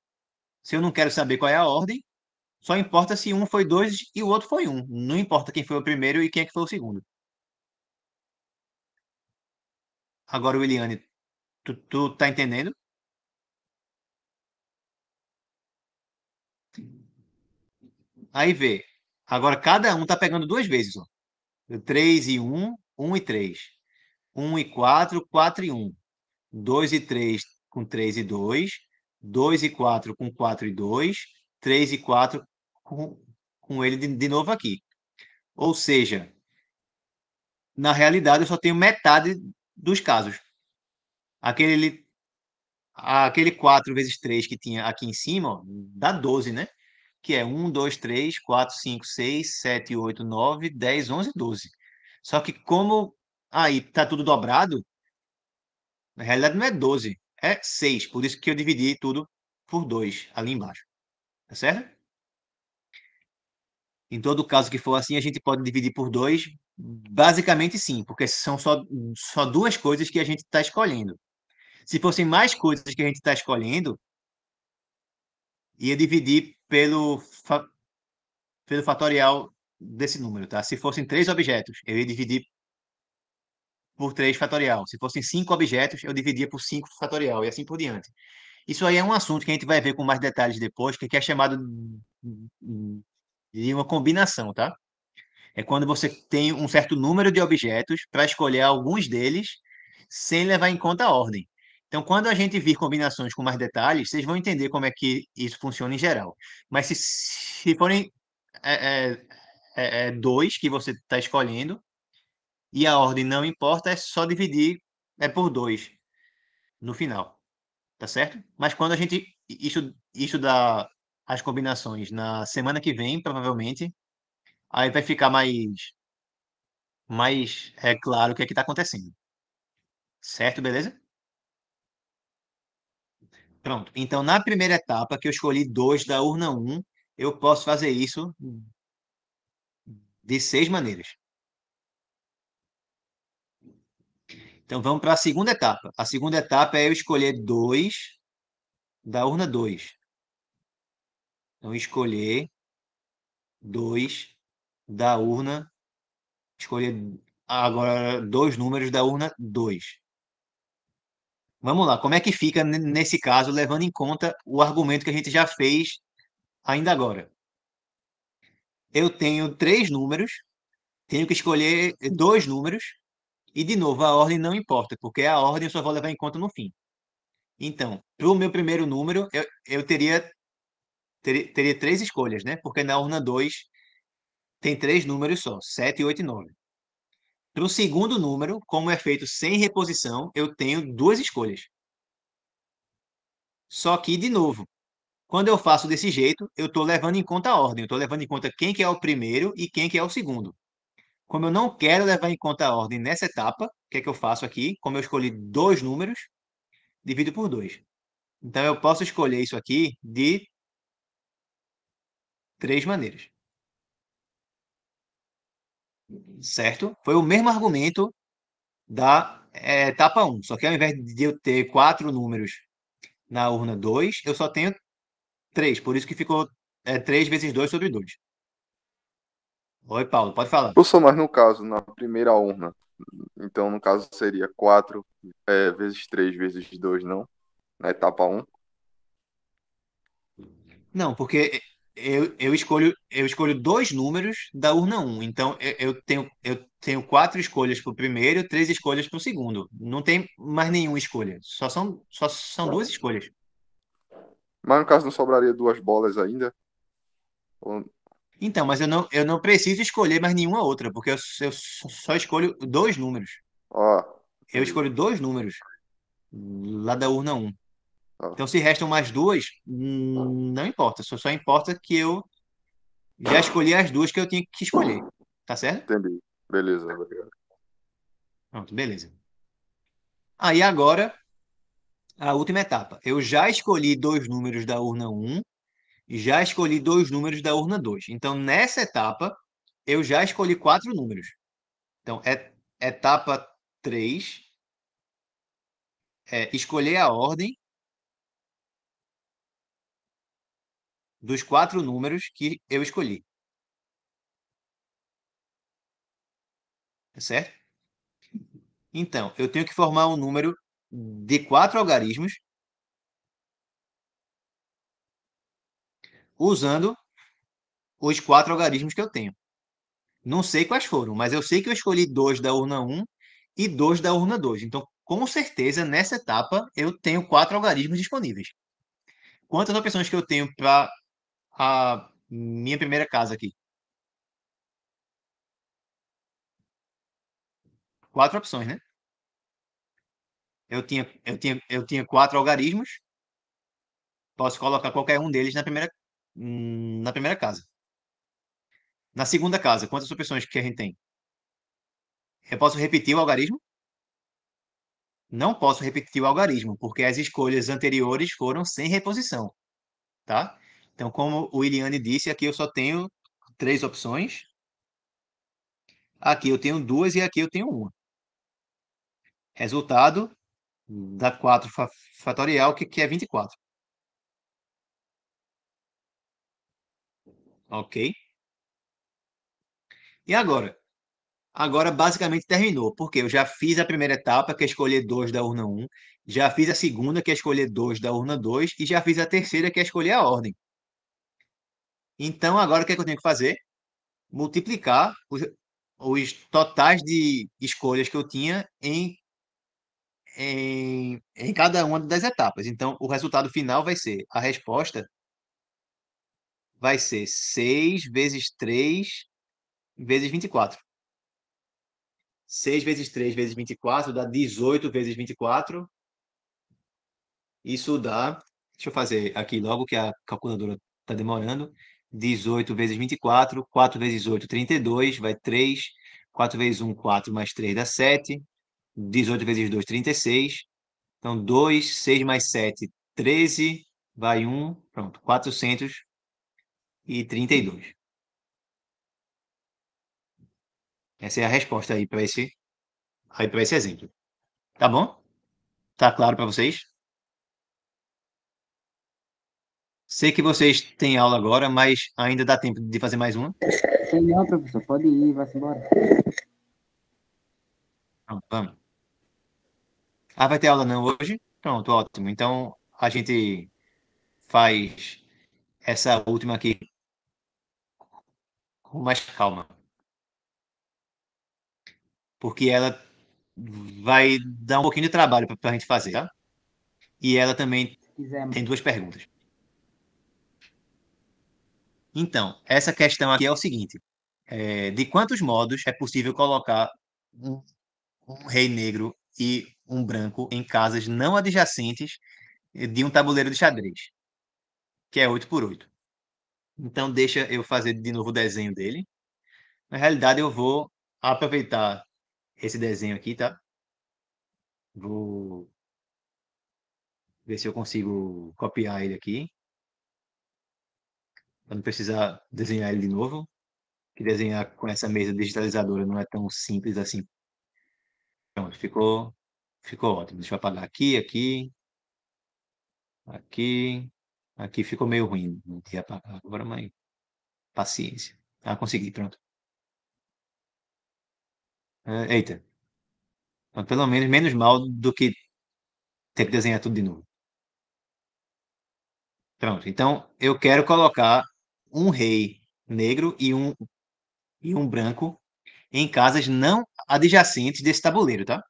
Se eu não quero saber qual é a ordem, só importa se um foi dois e o outro foi um. Não importa quem foi o primeiro e quem é que foi o segundo. Agora, Williane, tu, tu tá entendendo? Aí vê, Agora, cada um está pegando duas vezes. Ó. 3 e 1, 1 e 3. 1 e 4, 4 e 1. 2 e 3 com 3 e 2. 2 e 4 com 4 e 2. 3 e 4 com, com ele de, de novo aqui. Ou seja, na realidade, eu só tenho metade dos casos. Aquele, aquele 4 vezes 3 que tinha aqui em cima, ó, dá 12, né? que é 1, 2, 3, 4, 5, 6, 7, 8, 9, 10, 11, 12. Só que como aí está tudo dobrado, na realidade não é 12, é 6. Por isso que eu dividi tudo por 2 ali embaixo. Tá certo? Em todo caso que for assim, a gente pode dividir por 2. Basicamente sim, porque são só, só duas coisas que a gente está escolhendo. Se fossem mais coisas que a gente está escolhendo, ia dividir pelo, fa pelo fatorial desse número, tá? Se fossem três objetos, eu ia dividir por três fatorial. Se fossem cinco objetos, eu dividia por cinco fatorial e assim por diante. Isso aí é um assunto que a gente vai ver com mais detalhes depois, que é chamado de uma combinação, tá? É quando você tem um certo número de objetos para escolher alguns deles sem levar em conta a ordem. Então, quando a gente vir combinações com mais detalhes, vocês vão entender como é que isso funciona em geral. Mas se, se forem é, é, é, é dois que você está escolhendo e a ordem não importa, é só dividir é por dois no final, tá certo? Mas quando a gente isso isso dá as combinações na semana que vem, provavelmente, aí vai ficar mais mais é claro o que é que está acontecendo. Certo, beleza? Pronto. Então, na primeira etapa, que eu escolhi dois da urna 1, um, eu posso fazer isso de seis maneiras. Então, vamos para a segunda etapa. A segunda etapa é eu escolher dois da urna 2. Então, escolher dois da urna. Escolher agora dois números da urna 2. Vamos lá, como é que fica nesse caso, levando em conta o argumento que a gente já fez ainda agora? Eu tenho três números, tenho que escolher dois números, e de novo, a ordem não importa, porque a ordem eu só vou levar em conta no fim. Então, para o meu primeiro número, eu, eu teria, ter, teria três escolhas, né? Porque na urna 2 tem três números só, 7, 8 e 9. Para o segundo número, como é feito sem reposição, eu tenho duas escolhas. Só que, de novo, quando eu faço desse jeito, eu estou levando em conta a ordem. Eu estou levando em conta quem que é o primeiro e quem que é o segundo. Como eu não quero levar em conta a ordem nessa etapa, o que é que eu faço aqui? Como eu escolhi dois números, divido por dois. Então, eu posso escolher isso aqui de três maneiras certo? Foi o mesmo argumento da é, etapa 1, só que ao invés de eu ter quatro números na urna 2, eu só tenho três, por isso que ficou é, 3 vezes 2 sobre 2. Oi, Paulo, pode falar. Professor, mais no caso, na primeira urna, então no caso seria 4 é, vezes 3 vezes 2, não? Na etapa 1? Não, porque eu, eu, escolho, eu escolho dois números da urna 1. Então, eu, eu tenho, eu tenho quatro escolhas para o primeiro, três escolhas para o segundo. Não tem mais nenhuma escolha. Só são, só são duas escolhas. Mas no caso não sobraria duas bolas ainda? Ou... Então, mas eu não, eu não preciso escolher mais nenhuma outra, porque eu, eu só escolho dois números. Ó. Ah. Eu escolho dois números lá da urna 1. Tá. Então, se restam mais duas, tá. hum, não importa. Só, só importa que eu já escolhi as duas que eu tinha que escolher. Tá certo? Entendi. Beleza, obrigado. Pronto, beleza. Aí agora, a última etapa. Eu já escolhi dois números da urna 1 e já escolhi dois números da urna 2. Então, nessa etapa, eu já escolhi quatro números. Então, é etapa 3 é escolher a ordem dos quatro números que eu escolhi. Tá certo? Então, eu tenho que formar um número de quatro algarismos usando os quatro algarismos que eu tenho. Não sei quais foram, mas eu sei que eu escolhi dois da urna 1 e dois da urna 2. Então, com certeza, nessa etapa, eu tenho quatro algarismos disponíveis. Quantas opções que eu tenho para a minha primeira casa aqui. Quatro opções, né? Eu tinha, eu tinha, eu tinha quatro algarismos. Posso colocar qualquer um deles na primeira, hum, na primeira casa. Na segunda casa, quantas opções que a gente tem? Eu posso repetir o algarismo? Não posso repetir o algarismo, porque as escolhas anteriores foram sem reposição, tá? Então, como o Iliane disse, aqui eu só tenho três opções. Aqui eu tenho duas e aqui eu tenho uma. Resultado da 4 fatorial, que, que é 24. Ok? E agora? Agora basicamente terminou, porque eu já fiz a primeira etapa, que é escolher 2 da urna 1, já fiz a segunda, que é escolher 2 da urna 2, e já fiz a terceira, que é escolher a ordem. Então, agora o que, é que eu tenho que fazer? Multiplicar os, os totais de escolhas que eu tinha em, em, em cada uma das etapas. Então, o resultado final vai ser a resposta vai ser 6 vezes 3 vezes 24. 6 vezes 3 vezes 24 dá 18 vezes 24. Isso dá. Deixa eu fazer aqui logo que a calculadora está demorando. 18 vezes 24, 4 vezes 8, 32, vai 3, 4 vezes 1, 4, mais 3 dá 7, 18 vezes 2, 36, então 2, 6 mais 7, 13, vai 1, pronto, 432. Essa é a resposta aí para esse, esse exemplo. Tá bom? Tá claro para vocês? Sei que vocês têm aula agora, mas ainda dá tempo de fazer mais uma? Não, professor, pode ir, vai-se embora. Pronto, vamos. Ah, vai ter aula não hoje? Pronto, ótimo. Então, a gente faz essa última aqui com mais calma. Porque ela vai dar um pouquinho de trabalho para a gente fazer, tá? E ela também tem duas perguntas. Então, essa questão aqui é o seguinte: é, de quantos modos é possível colocar um, um rei negro e um branco em casas não adjacentes de um tabuleiro de xadrez, que é 8 por 8. Então, deixa eu fazer de novo o desenho dele. Na realidade, eu vou aproveitar esse desenho aqui, tá? Vou ver se eu consigo copiar ele aqui para não precisar desenhar ele de novo, que desenhar com essa mesa digitalizadora não é tão simples assim. Pronto, ficou, ficou ótimo. Deixa eu apagar aqui, aqui, aqui, aqui ficou meio ruim, não tinha apagado agora, mas paciência. Ah, consegui, pronto. É, eita. Então, pelo menos, menos mal do que ter que desenhar tudo de novo. Pronto, então eu quero colocar um rei negro e um, e um branco em casas não adjacentes desse tabuleiro, tá?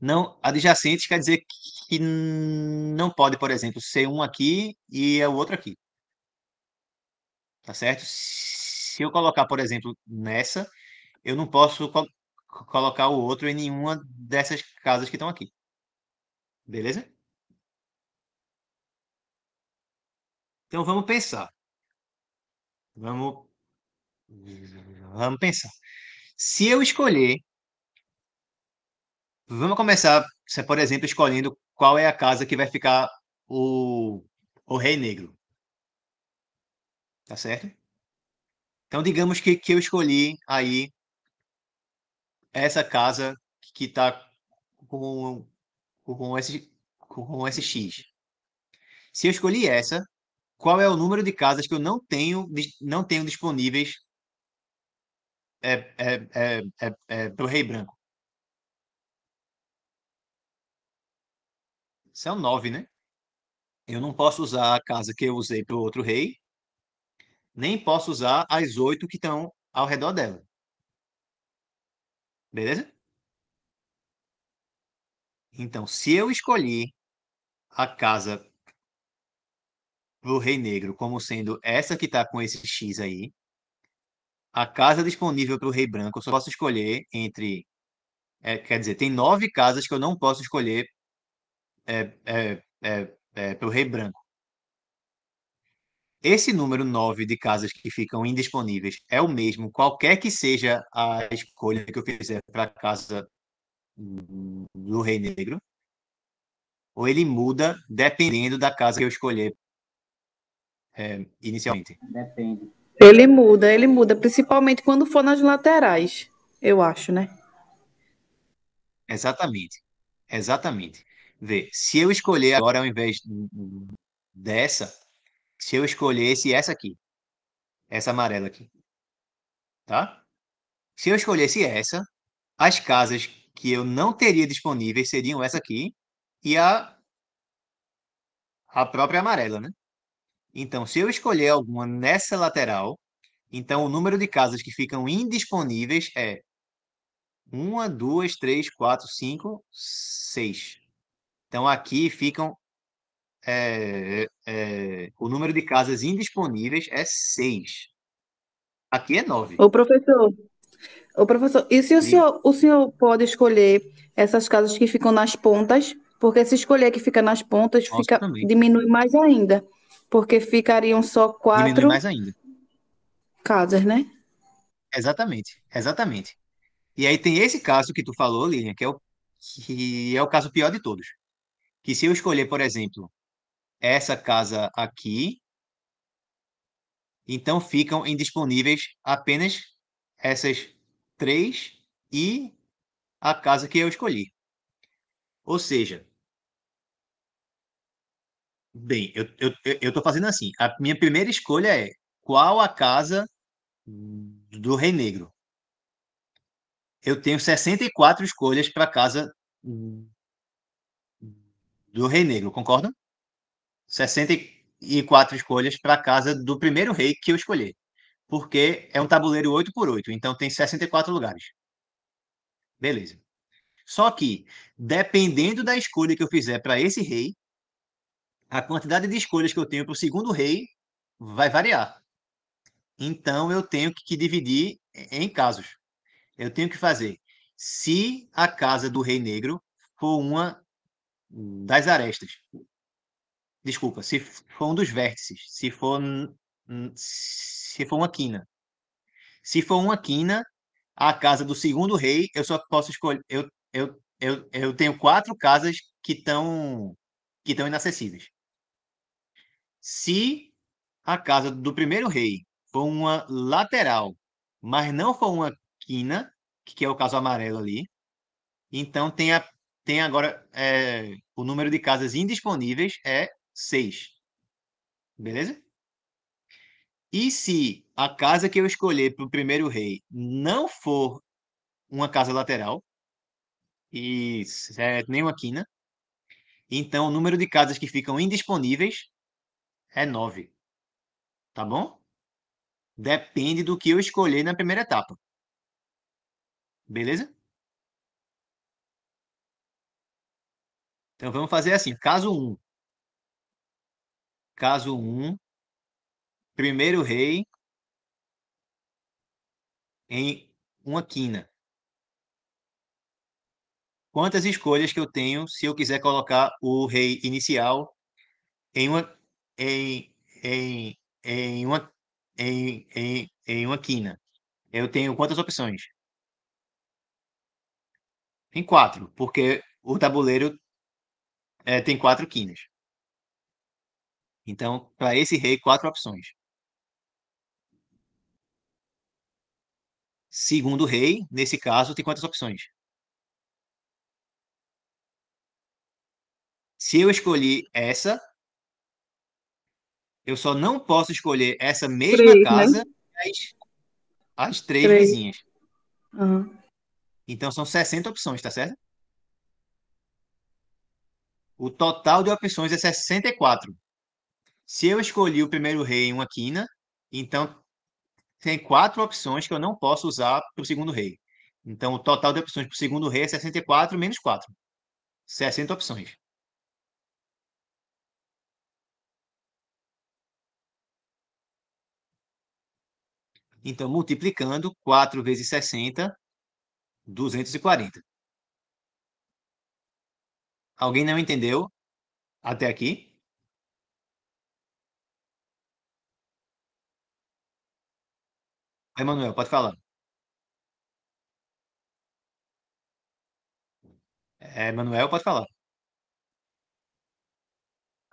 Não adjacentes quer dizer que não pode, por exemplo, ser um aqui e é o outro aqui. Tá certo? Se eu colocar, por exemplo, nessa, eu não posso colocar o outro em nenhuma dessas casas que estão aqui. Beleza? Então vamos pensar. Vamos, vamos pensar. Se eu escolher, vamos começar, se por exemplo, escolhendo qual é a casa que vai ficar o, o rei negro. Tá certo? Então, digamos que, que eu escolhi aí essa casa que está com, com, esse, com esse X. Se eu escolhi essa, qual é o número de casas que eu não tenho, não tenho disponíveis é, é, é, é, é para o Rei Branco. São nove, né? Eu não posso usar a casa que eu usei para o outro rei, nem posso usar as oito que estão ao redor dela. Beleza? Então, se eu escolhi a casa o Rei Negro como sendo essa que está com esse X aí. A casa disponível para o Rei Branco, eu só posso escolher entre. É, quer dizer, tem nove casas que eu não posso escolher é, é, é, é para o Rei Branco. Esse número 9 de casas que ficam indisponíveis é o mesmo, qualquer que seja a escolha que eu fizer para a casa do Rei Negro? Ou ele muda dependendo da casa que eu escolher é, inicialmente? Depende. Ele muda, ele muda, principalmente quando for nas laterais, eu acho, né? Exatamente, exatamente. Vê, se eu escolher agora ao invés dessa, se eu escolhesse essa aqui, essa amarela aqui, tá? Se eu escolhesse essa, as casas que eu não teria disponíveis seriam essa aqui e a, a própria amarela, né? Então, se eu escolher alguma nessa lateral, então o número de casas que ficam indisponíveis é 1, 2, 3, 4, 5, 6. Então, aqui ficam. É, é, o número de casas indisponíveis é 6. Aqui é 9. Ô, professor. Ô, professor, e se o senhor, o senhor pode escolher essas casas que ficam nas pontas? Porque se escolher que fica nas pontas, Nossa, fica, diminui mais ainda. Porque ficariam só quatro. mais ainda. Casas, né? Exatamente, exatamente. E aí tem esse caso que tu falou, Lilian, que é o, que é o caso pior de todos. Que se eu escolher, por exemplo, essa casa aqui, então ficam indisponíveis apenas essas três e a casa que eu escolhi. Ou seja, Bem, eu, eu, eu tô fazendo assim. A minha primeira escolha é qual a casa do Rei Negro? Eu tenho 64 escolhas para casa do Rei Negro, concordam? 64 escolhas para casa do primeiro rei que eu escolher. Porque é um tabuleiro 8 por 8, então tem 64 lugares. Beleza. Só que, dependendo da escolha que eu fizer para esse rei, a quantidade de escolhas que eu tenho para o segundo rei vai variar. Então, eu tenho que dividir em casos. Eu tenho que fazer. Se a casa do rei negro for uma das arestas, desculpa, se for um dos vértices, se for, se for uma quina. Se for uma quina, a casa do segundo rei, eu só posso escolher. Eu, eu, eu, eu tenho quatro casas que estão que estão inacessíveis. Se a casa do primeiro rei foi uma lateral, mas não foi uma quina, que é o caso amarelo ali, então tem, a, tem agora é, o número de casas indisponíveis é 6. Beleza? E se a casa que eu escolher para o primeiro rei não for uma casa lateral, e é, nem uma quina, então o número de casas que ficam indisponíveis é 9. Tá bom? Depende do que eu escolher na primeira etapa. Beleza? Então, vamos fazer assim. Caso 1. Caso 1. Primeiro rei em uma quina. Quantas escolhas que eu tenho se eu quiser colocar o rei inicial em uma em, em, em, uma, em, em, em uma quina, eu tenho quantas opções? Tem quatro, porque o tabuleiro é, tem quatro quinas. Então, para esse rei, quatro opções. Segundo rei, nesse caso, tem quantas opções? Se eu escolhi essa, eu só não posso escolher essa mesma três, né? casa né? as, as três, três, vizinhas. Uhum. Então são 60 opções, tá certo? O total de opções é 64. Se eu escolhi o primeiro rei em uma quina, então tem quatro opções que eu não posso usar para o segundo rei. Então, o total de opções para o segundo rei é 64 menos 4. 60 opções. Então, multiplicando 4 vezes 60, 240. Alguém não entendeu até aqui? Emanuel, pode falar. É, Manuel, pode falar.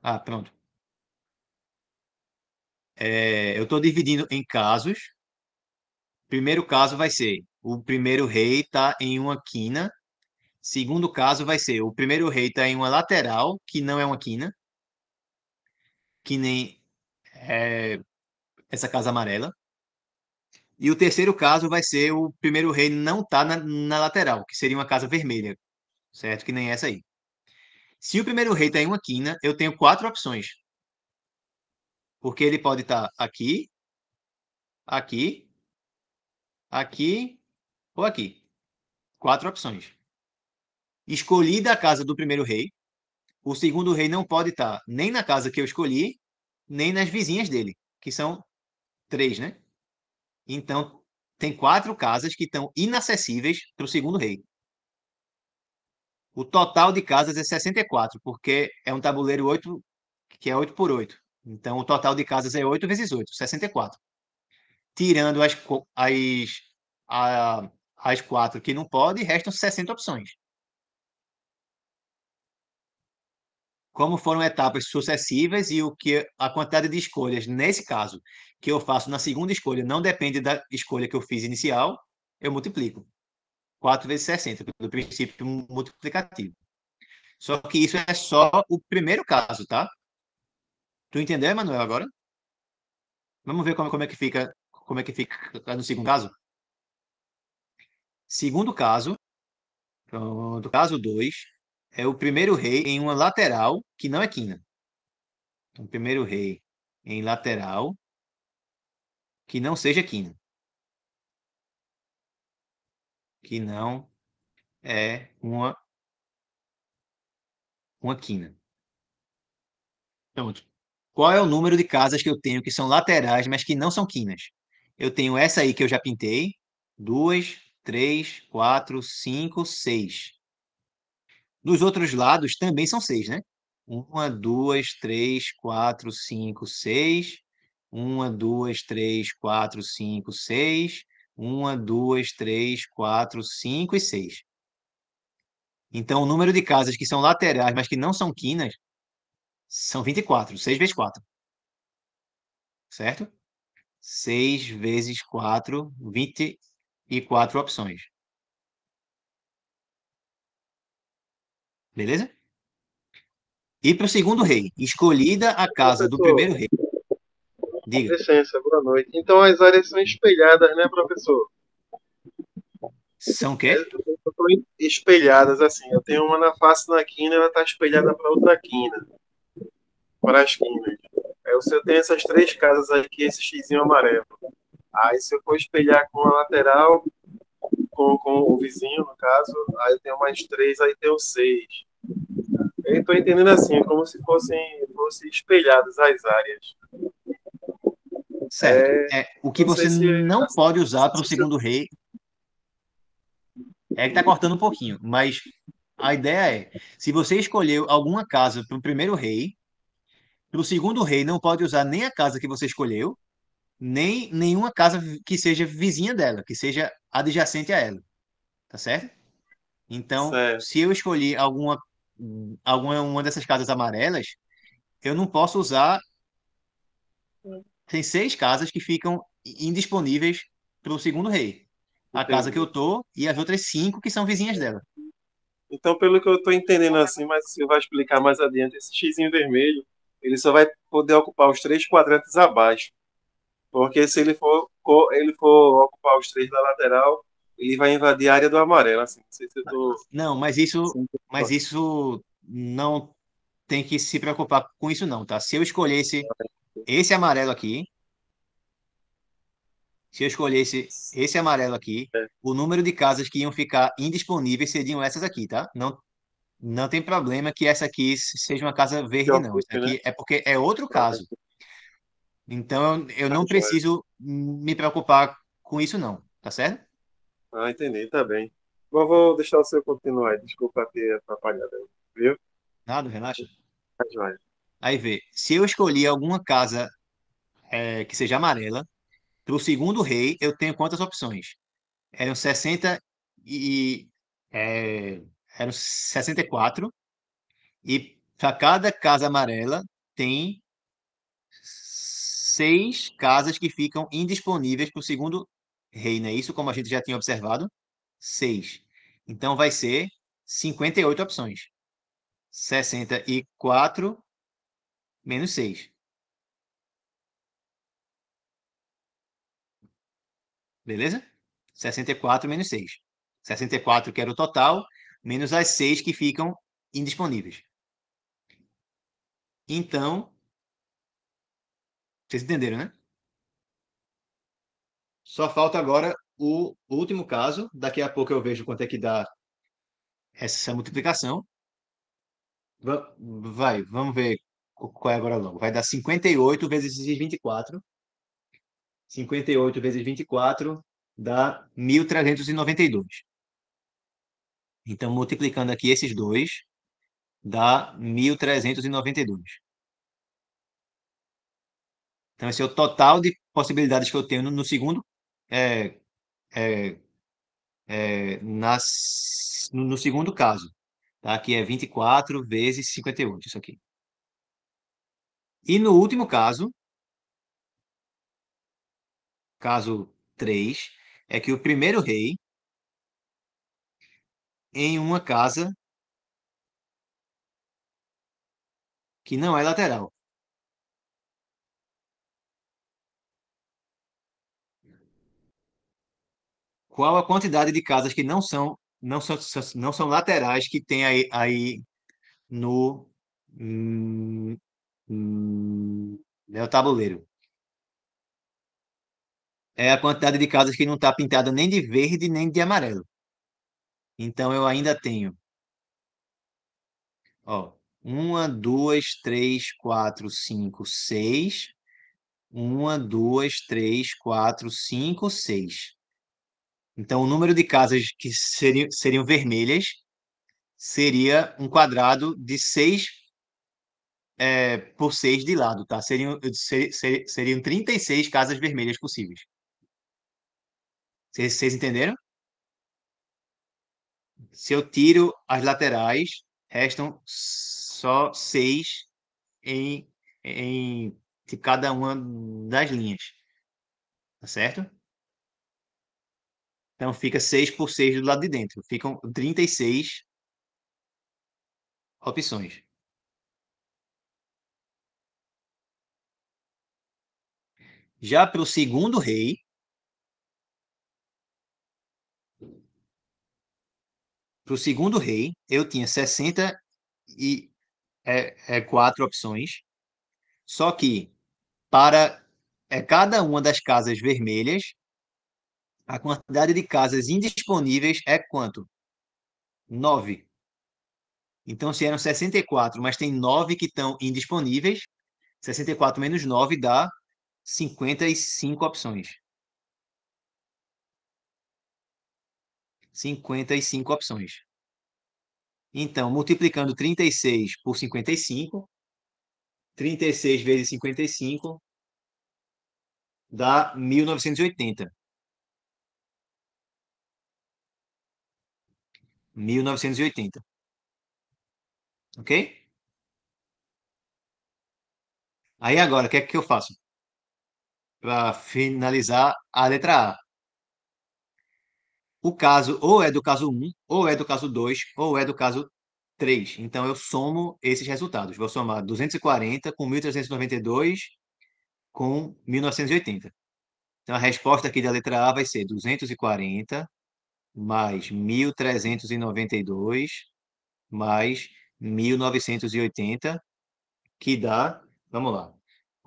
Ah, pronto. É, eu estou dividindo em casos Primeiro caso vai ser o primeiro rei está em uma quina. Segundo caso vai ser o primeiro rei está em uma lateral, que não é uma quina, que nem é, essa casa amarela. E o terceiro caso vai ser o primeiro rei não está na, na lateral, que seria uma casa vermelha, certo? Que nem essa aí. Se o primeiro rei está em uma quina, eu tenho quatro opções. Porque ele pode estar tá aqui, aqui, aqui ou aqui. Quatro opções. Escolhida a casa do primeiro rei, o segundo rei não pode estar nem na casa que eu escolhi, nem nas vizinhas dele, que são três, né? Então, tem quatro casas que estão inacessíveis para o segundo rei. O total de casas é 64, porque é um tabuleiro 8, que é 8 por 8. Então, o total de casas é 8 vezes 8, 64 tirando as, as, a, as quatro que não pode, restam 60 opções. Como foram etapas sucessivas e o que a quantidade de escolhas, nesse caso, que eu faço na segunda escolha, não depende da escolha que eu fiz inicial, eu multiplico. 4 vezes 60, pelo princípio multiplicativo. Só que isso é só o primeiro caso, tá? Tu entendeu, Emanuel, agora? Vamos ver como, como é que fica como é que fica no segundo caso? Segundo caso, do caso 2, é o primeiro rei em uma lateral que não é quina. Então, primeiro rei em lateral que não seja quina. Que não é uma, uma quina. Pronto. Qual é o número de casas que eu tenho que são laterais, mas que não são quinas? eu tenho essa aí que eu já pintei. Duas, três, quatro, cinco, seis. Dos outros lados também são seis, né? Uma, duas, três, quatro, cinco, seis. Uma, duas, três, quatro, cinco, seis. Uma, duas, três, quatro, cinco e seis. Então, o número de casas que são laterais, mas que não são quinas, são 24, 6 vezes 4. Certo? 6 vezes 4, 24 opções. Beleza? E para o segundo rei, escolhida a casa do primeiro rei. Diga. Licença, boa noite. Então as áreas são espelhadas, né, professor? São quê? Espelhadas, assim. Eu tenho uma na face da quina, ela está espelhada para outra quina. Para as quinas. É se eu tenho essas três casas aqui, esse xizinho amarelo. Aí se eu for espelhar com a lateral, com, com o vizinho, no caso, aí eu tenho mais três, aí o seis. Eu estou entendendo assim, como se fossem, fossem espelhadas as áreas. Certo. É, é o que não você se... não assim, pode usar assim, para o segundo rei. É que tá cortando um pouquinho, mas a ideia é: se você escolheu alguma casa para o primeiro rei, para o segundo rei não pode usar nem a casa que você escolheu, nem nenhuma casa que seja vizinha dela, que seja adjacente a ela. Tá certo? Então, certo. se eu escolhi alguma, alguma uma dessas casas amarelas, eu não posso usar. Tem seis casas que ficam indisponíveis para o segundo rei. A casa que eu tô e as outras cinco que são vizinhas dela. Então, pelo que eu estou entendendo assim, mas você vai explicar mais adiante, esse X vermelho ele só vai poder ocupar os três quadrantes abaixo. Porque se ele for, ele for ocupar os três da lateral, ele vai invadir a área do amarelo. Assim, não, sei se eu tô... não, mas isso, mas isso não tem que se preocupar com isso, não, tá? Se eu escolhesse esse amarelo aqui. Se eu escolhesse esse amarelo aqui, é. o número de casas que iam ficar indisponíveis seriam essas aqui, tá? Não, não tem problema que essa aqui seja uma casa verde, então, não. Isso né? aqui é porque é outro tá, tá caso. Então eu tá não preciso me preocupar com isso, não. Tá certo? Ah, entendi, tá bem. Bom, vou deixar o seu continuar. Desculpa ter atrapalhado aí, viu? Nada, relaxa. Aí vê, se eu escolhi alguma casa é, que seja amarela, para o segundo rei eu tenho quantas opções? Eram 60 e. É, eram 64, e para cada casa amarela tem seis casas que ficam indisponíveis para o segundo rei, É Isso, como a gente já tinha observado, seis. Então, vai ser 58 opções. 64 menos 6. Beleza? 64 menos 6. 64 que era o total, menos as seis que ficam indisponíveis. Então, vocês entenderam, né? Só falta agora o último caso. Daqui a pouco eu vejo quanto é que dá essa multiplicação. Vai, vamos ver qual é agora longo. Vai dar 58 vezes 24. 58 vezes 24 dá 1.392. Então, multiplicando aqui esses dois, dá 1.392. Então, esse é o total de possibilidades que eu tenho no, segundo. É, é, é, nas, no, no, segundo caso, tá? que é 24 vezes 58, isso aqui. E no último caso, caso 3, é que o primeiro rei em uma casa que não é lateral. Qual a quantidade de casas que não são não são, não são laterais que tem aí, aí no, hum, hum, é tabuleiro? É a quantidade de casas que não está pintada nem de verde nem de amarelo. Então, eu ainda tenho. Ó, uma, duas, três, quatro, cinco, seis. Uma, duas, três, quatro, cinco, seis. Então, o número de casas que seriam, seriam vermelhas seria um quadrado de 6 é, eh, por 6 de lado, tá? Seriam, ser, ser, seriam 36 casas vermelhas possíveis. Vocês entenderam? Se eu tiro as laterais, restam só seis em, em de cada uma das linhas. Tá certo? Então fica 6 por 6 do lado de dentro. Ficam 36 opções. Já para o segundo rei, para o segundo rei, eu tinha 60 e é, é, quatro opções. Só que para é, cada uma das casas vermelhas, a quantidade de casas indisponíveis é quanto? 9. Então, se eram 64, mas tem 9 que estão indisponíveis, 64 menos 9 dá 55 opções. 55 opções. Então, multiplicando 36 por 55, 36 vezes 55 dá 1980. 1980. Ok? Aí agora, o que é que eu faço? Para finalizar a letra A o caso ou é do caso 1, ou é do caso 2, ou é do caso 3. Então, eu somo esses resultados. Vou somar 240 com 1.392 com 1.980. Então, a resposta aqui da letra A vai ser 240 mais 1.392 mais 1.980, que dá, vamos lá,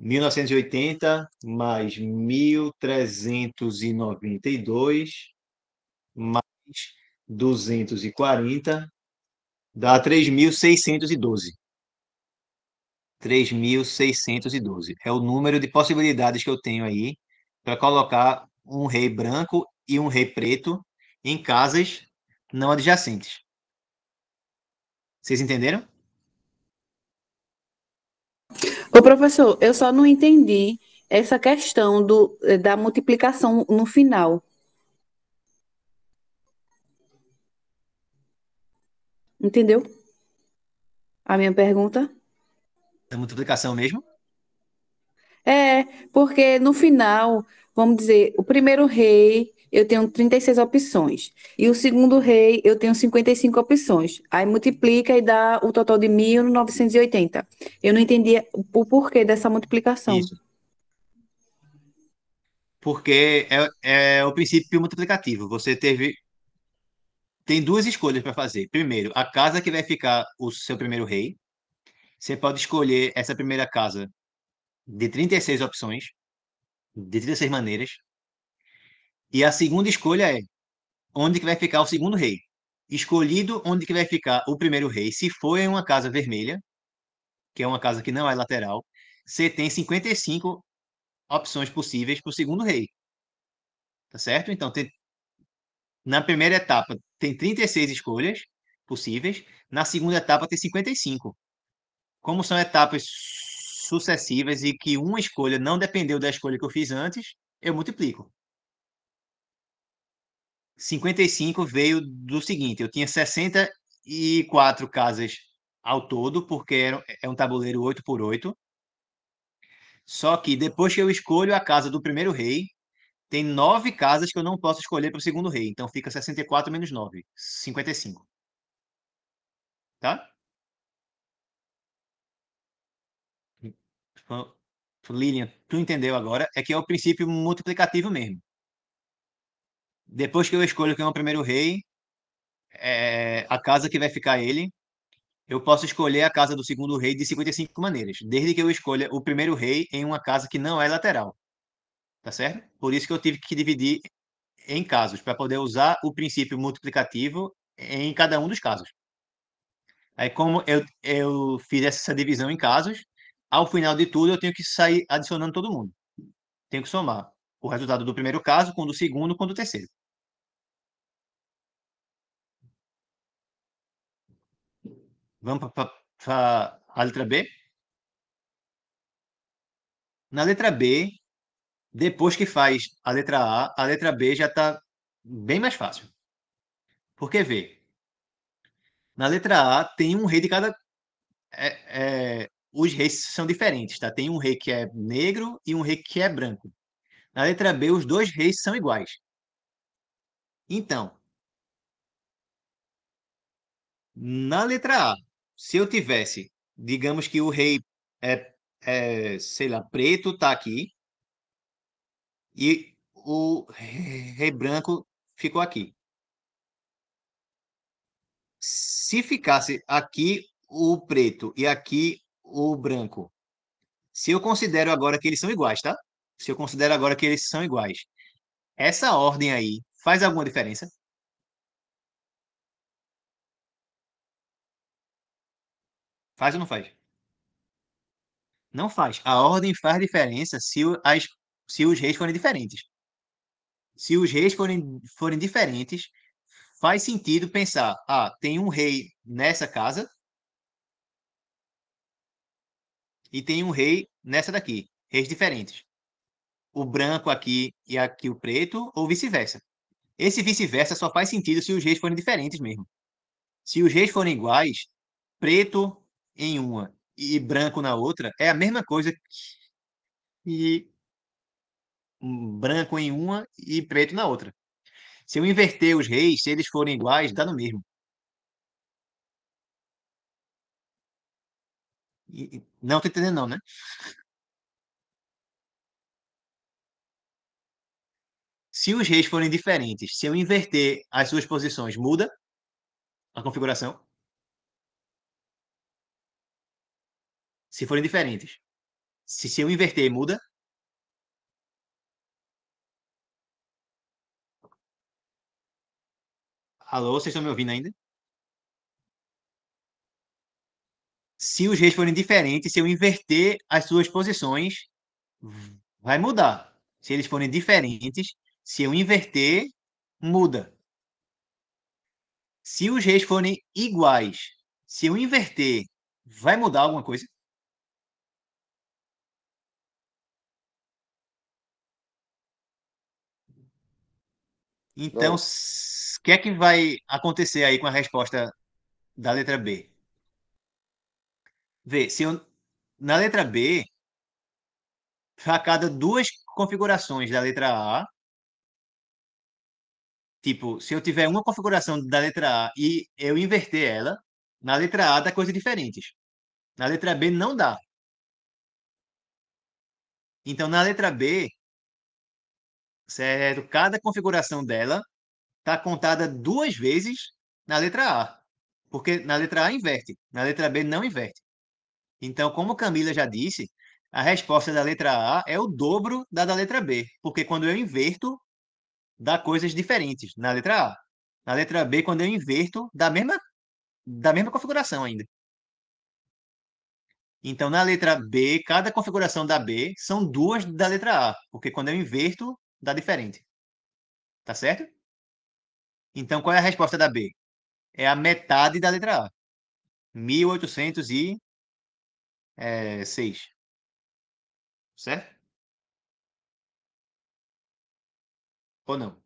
1980 mais 1392 mais 240 dá 3.612. 3.612 é o número de possibilidades que eu tenho aí para colocar um rei branco e um rei preto em casas não adjacentes. Vocês entenderam? Ô professor, eu só não entendi essa questão do, da multiplicação no final. Entendeu? A minha pergunta? É multiplicação mesmo? É, porque no final, vamos dizer, o primeiro rei eu tenho 36 opções. E o segundo rei eu tenho 55 opções. Aí multiplica e dá o total de 1980. Eu não entendia o porquê dessa multiplicação. Isso. Porque é, é o princípio multiplicativo. Você teve tem duas escolhas para fazer. Primeiro, a casa que vai ficar o seu primeiro rei. Você pode escolher essa primeira casa de 36 opções, de 36 maneiras. E a segunda escolha é onde que vai ficar o segundo rei. Escolhido onde que vai ficar o primeiro rei, se for em uma casa vermelha, que é uma casa que não é lateral, você tem 55 opções possíveis para o segundo rei. Tá certo? Então, tem... na primeira etapa, tem 36 escolhas possíveis, na segunda etapa tem 55. Como são etapas sucessivas e que uma escolha não dependeu da escolha que eu fiz antes, eu multiplico. 55 veio do seguinte: eu tinha 64 casas ao todo, porque é um tabuleiro 8 por 8. Só que depois que eu escolho a casa do primeiro rei, tem nove casas que eu não posso escolher para o segundo rei. Então fica 64 menos 9, 55. Tá? Hum, Lilian, tu entendeu agora? É que é o princípio multiplicativo mesmo. Depois que eu escolho quem é o primeiro rei, é a casa que vai ficar ele, eu posso escolher a casa do segundo rei de 55 maneiras, desde que eu escolha o primeiro rei em uma casa que não é lateral tá certo? Por isso que eu tive que dividir em casos, para poder usar o princípio multiplicativo em cada um dos casos. Aí, como eu, eu fiz essa divisão em casos, ao final de tudo eu tenho que sair adicionando todo mundo. Tenho que somar o resultado do primeiro caso com o do segundo com o do terceiro. Vamos para a letra B? Na letra B, depois que faz a letra A, a letra B já está bem mais fácil. Porque vê, na letra A tem um rei de cada. É, é, os reis são diferentes, tá? Tem um rei que é negro e um rei que é branco. Na letra B, os dois reis são iguais. Então, na letra A, se eu tivesse, digamos que o rei é, é sei lá, preto tá aqui, e o rei branco ficou aqui. Se ficasse aqui o preto e aqui o branco, se eu considero agora que eles são iguais, tá? Se eu considero agora que eles são iguais, essa ordem aí faz alguma diferença? Faz ou não faz? Não faz. A ordem faz diferença se as se os reis forem diferentes. Se os reis forem, forem diferentes, faz sentido pensar: ah, tem um rei nessa casa e tem um rei nessa daqui. Reis diferentes. O branco aqui e aqui o preto, ou vice-versa. Esse vice-versa só faz sentido se os reis forem diferentes mesmo. Se os reis forem iguais, preto em uma e branco na outra, é a mesma coisa que, branco em uma e preto na outra. Se eu inverter os reis, se eles forem iguais, dá tá no mesmo. E, não estou entendendo não, né? Se os reis forem diferentes, se eu inverter as suas posições, muda a configuração? Se forem diferentes. Se, se eu inverter, muda? Alô, vocês estão me ouvindo ainda? Se os reis forem diferentes, se eu inverter as suas posições, vai mudar. Se eles forem diferentes, se eu inverter, muda. Se os reis forem iguais, se eu inverter, vai mudar alguma coisa? Então, o que é que vai acontecer aí com a resposta da letra B? Vê, se eu, na letra B, a cada duas configurações da letra A, tipo, se eu tiver uma configuração da letra A e eu inverter ela, na letra A dá coisas diferentes. Na letra B não dá. Então, na letra B, certo? Cada configuração dela está contada duas vezes na letra A, porque na letra A inverte, na letra B não inverte. Então, como Camila já disse, a resposta da letra A é o dobro da da letra B, porque quando eu inverto, dá coisas diferentes na letra A. Na letra B, quando eu inverto, dá a mesma, mesma configuração ainda. Então, na letra B, cada configuração da B são duas da letra A, porque quando eu inverto, dá diferente. Tá certo? Então, qual é a resposta da B? É a metade da letra A. 1806. Eh, certo? Ou não?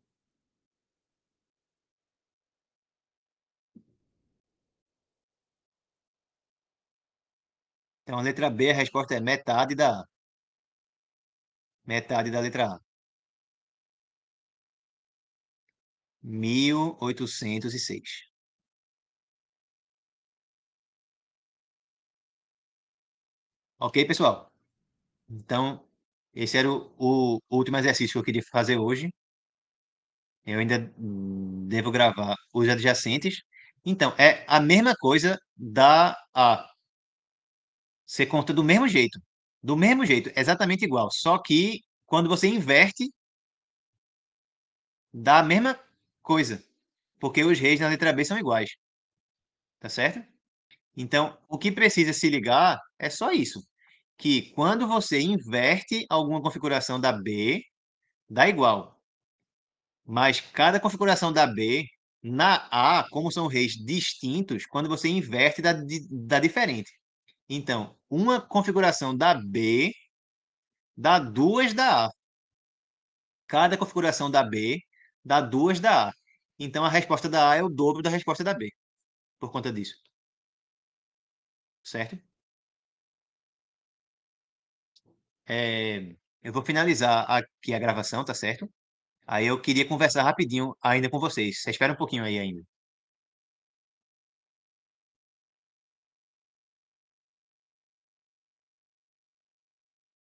Então, a letra B, a resposta é metade da A. Metade da letra A. 1806. Ok, pessoal? Então, esse era o, o, último exercício que eu queria fazer hoje. Eu ainda devo gravar os adjacentes. Então, é a mesma coisa da A. Você conta do mesmo jeito. Do mesmo jeito, exatamente igual. Só que quando você inverte, dá a mesma coisa. Porque os reis na letra B são iguais. Tá certo? Então, o que precisa se ligar é só isso. Que quando você inverte alguma configuração da B, dá igual. Mas cada configuração da B, na A, como são reis distintos, quando você inverte, dá, dá diferente. Então, uma configuração da B dá duas da A. Cada configuração da B dá duas da A. Então a resposta da A é o dobro da resposta da B, por conta disso. Certo? É, eu vou finalizar aqui a gravação, tá certo? Aí eu queria conversar rapidinho ainda com vocês. Espera um pouquinho aí ainda.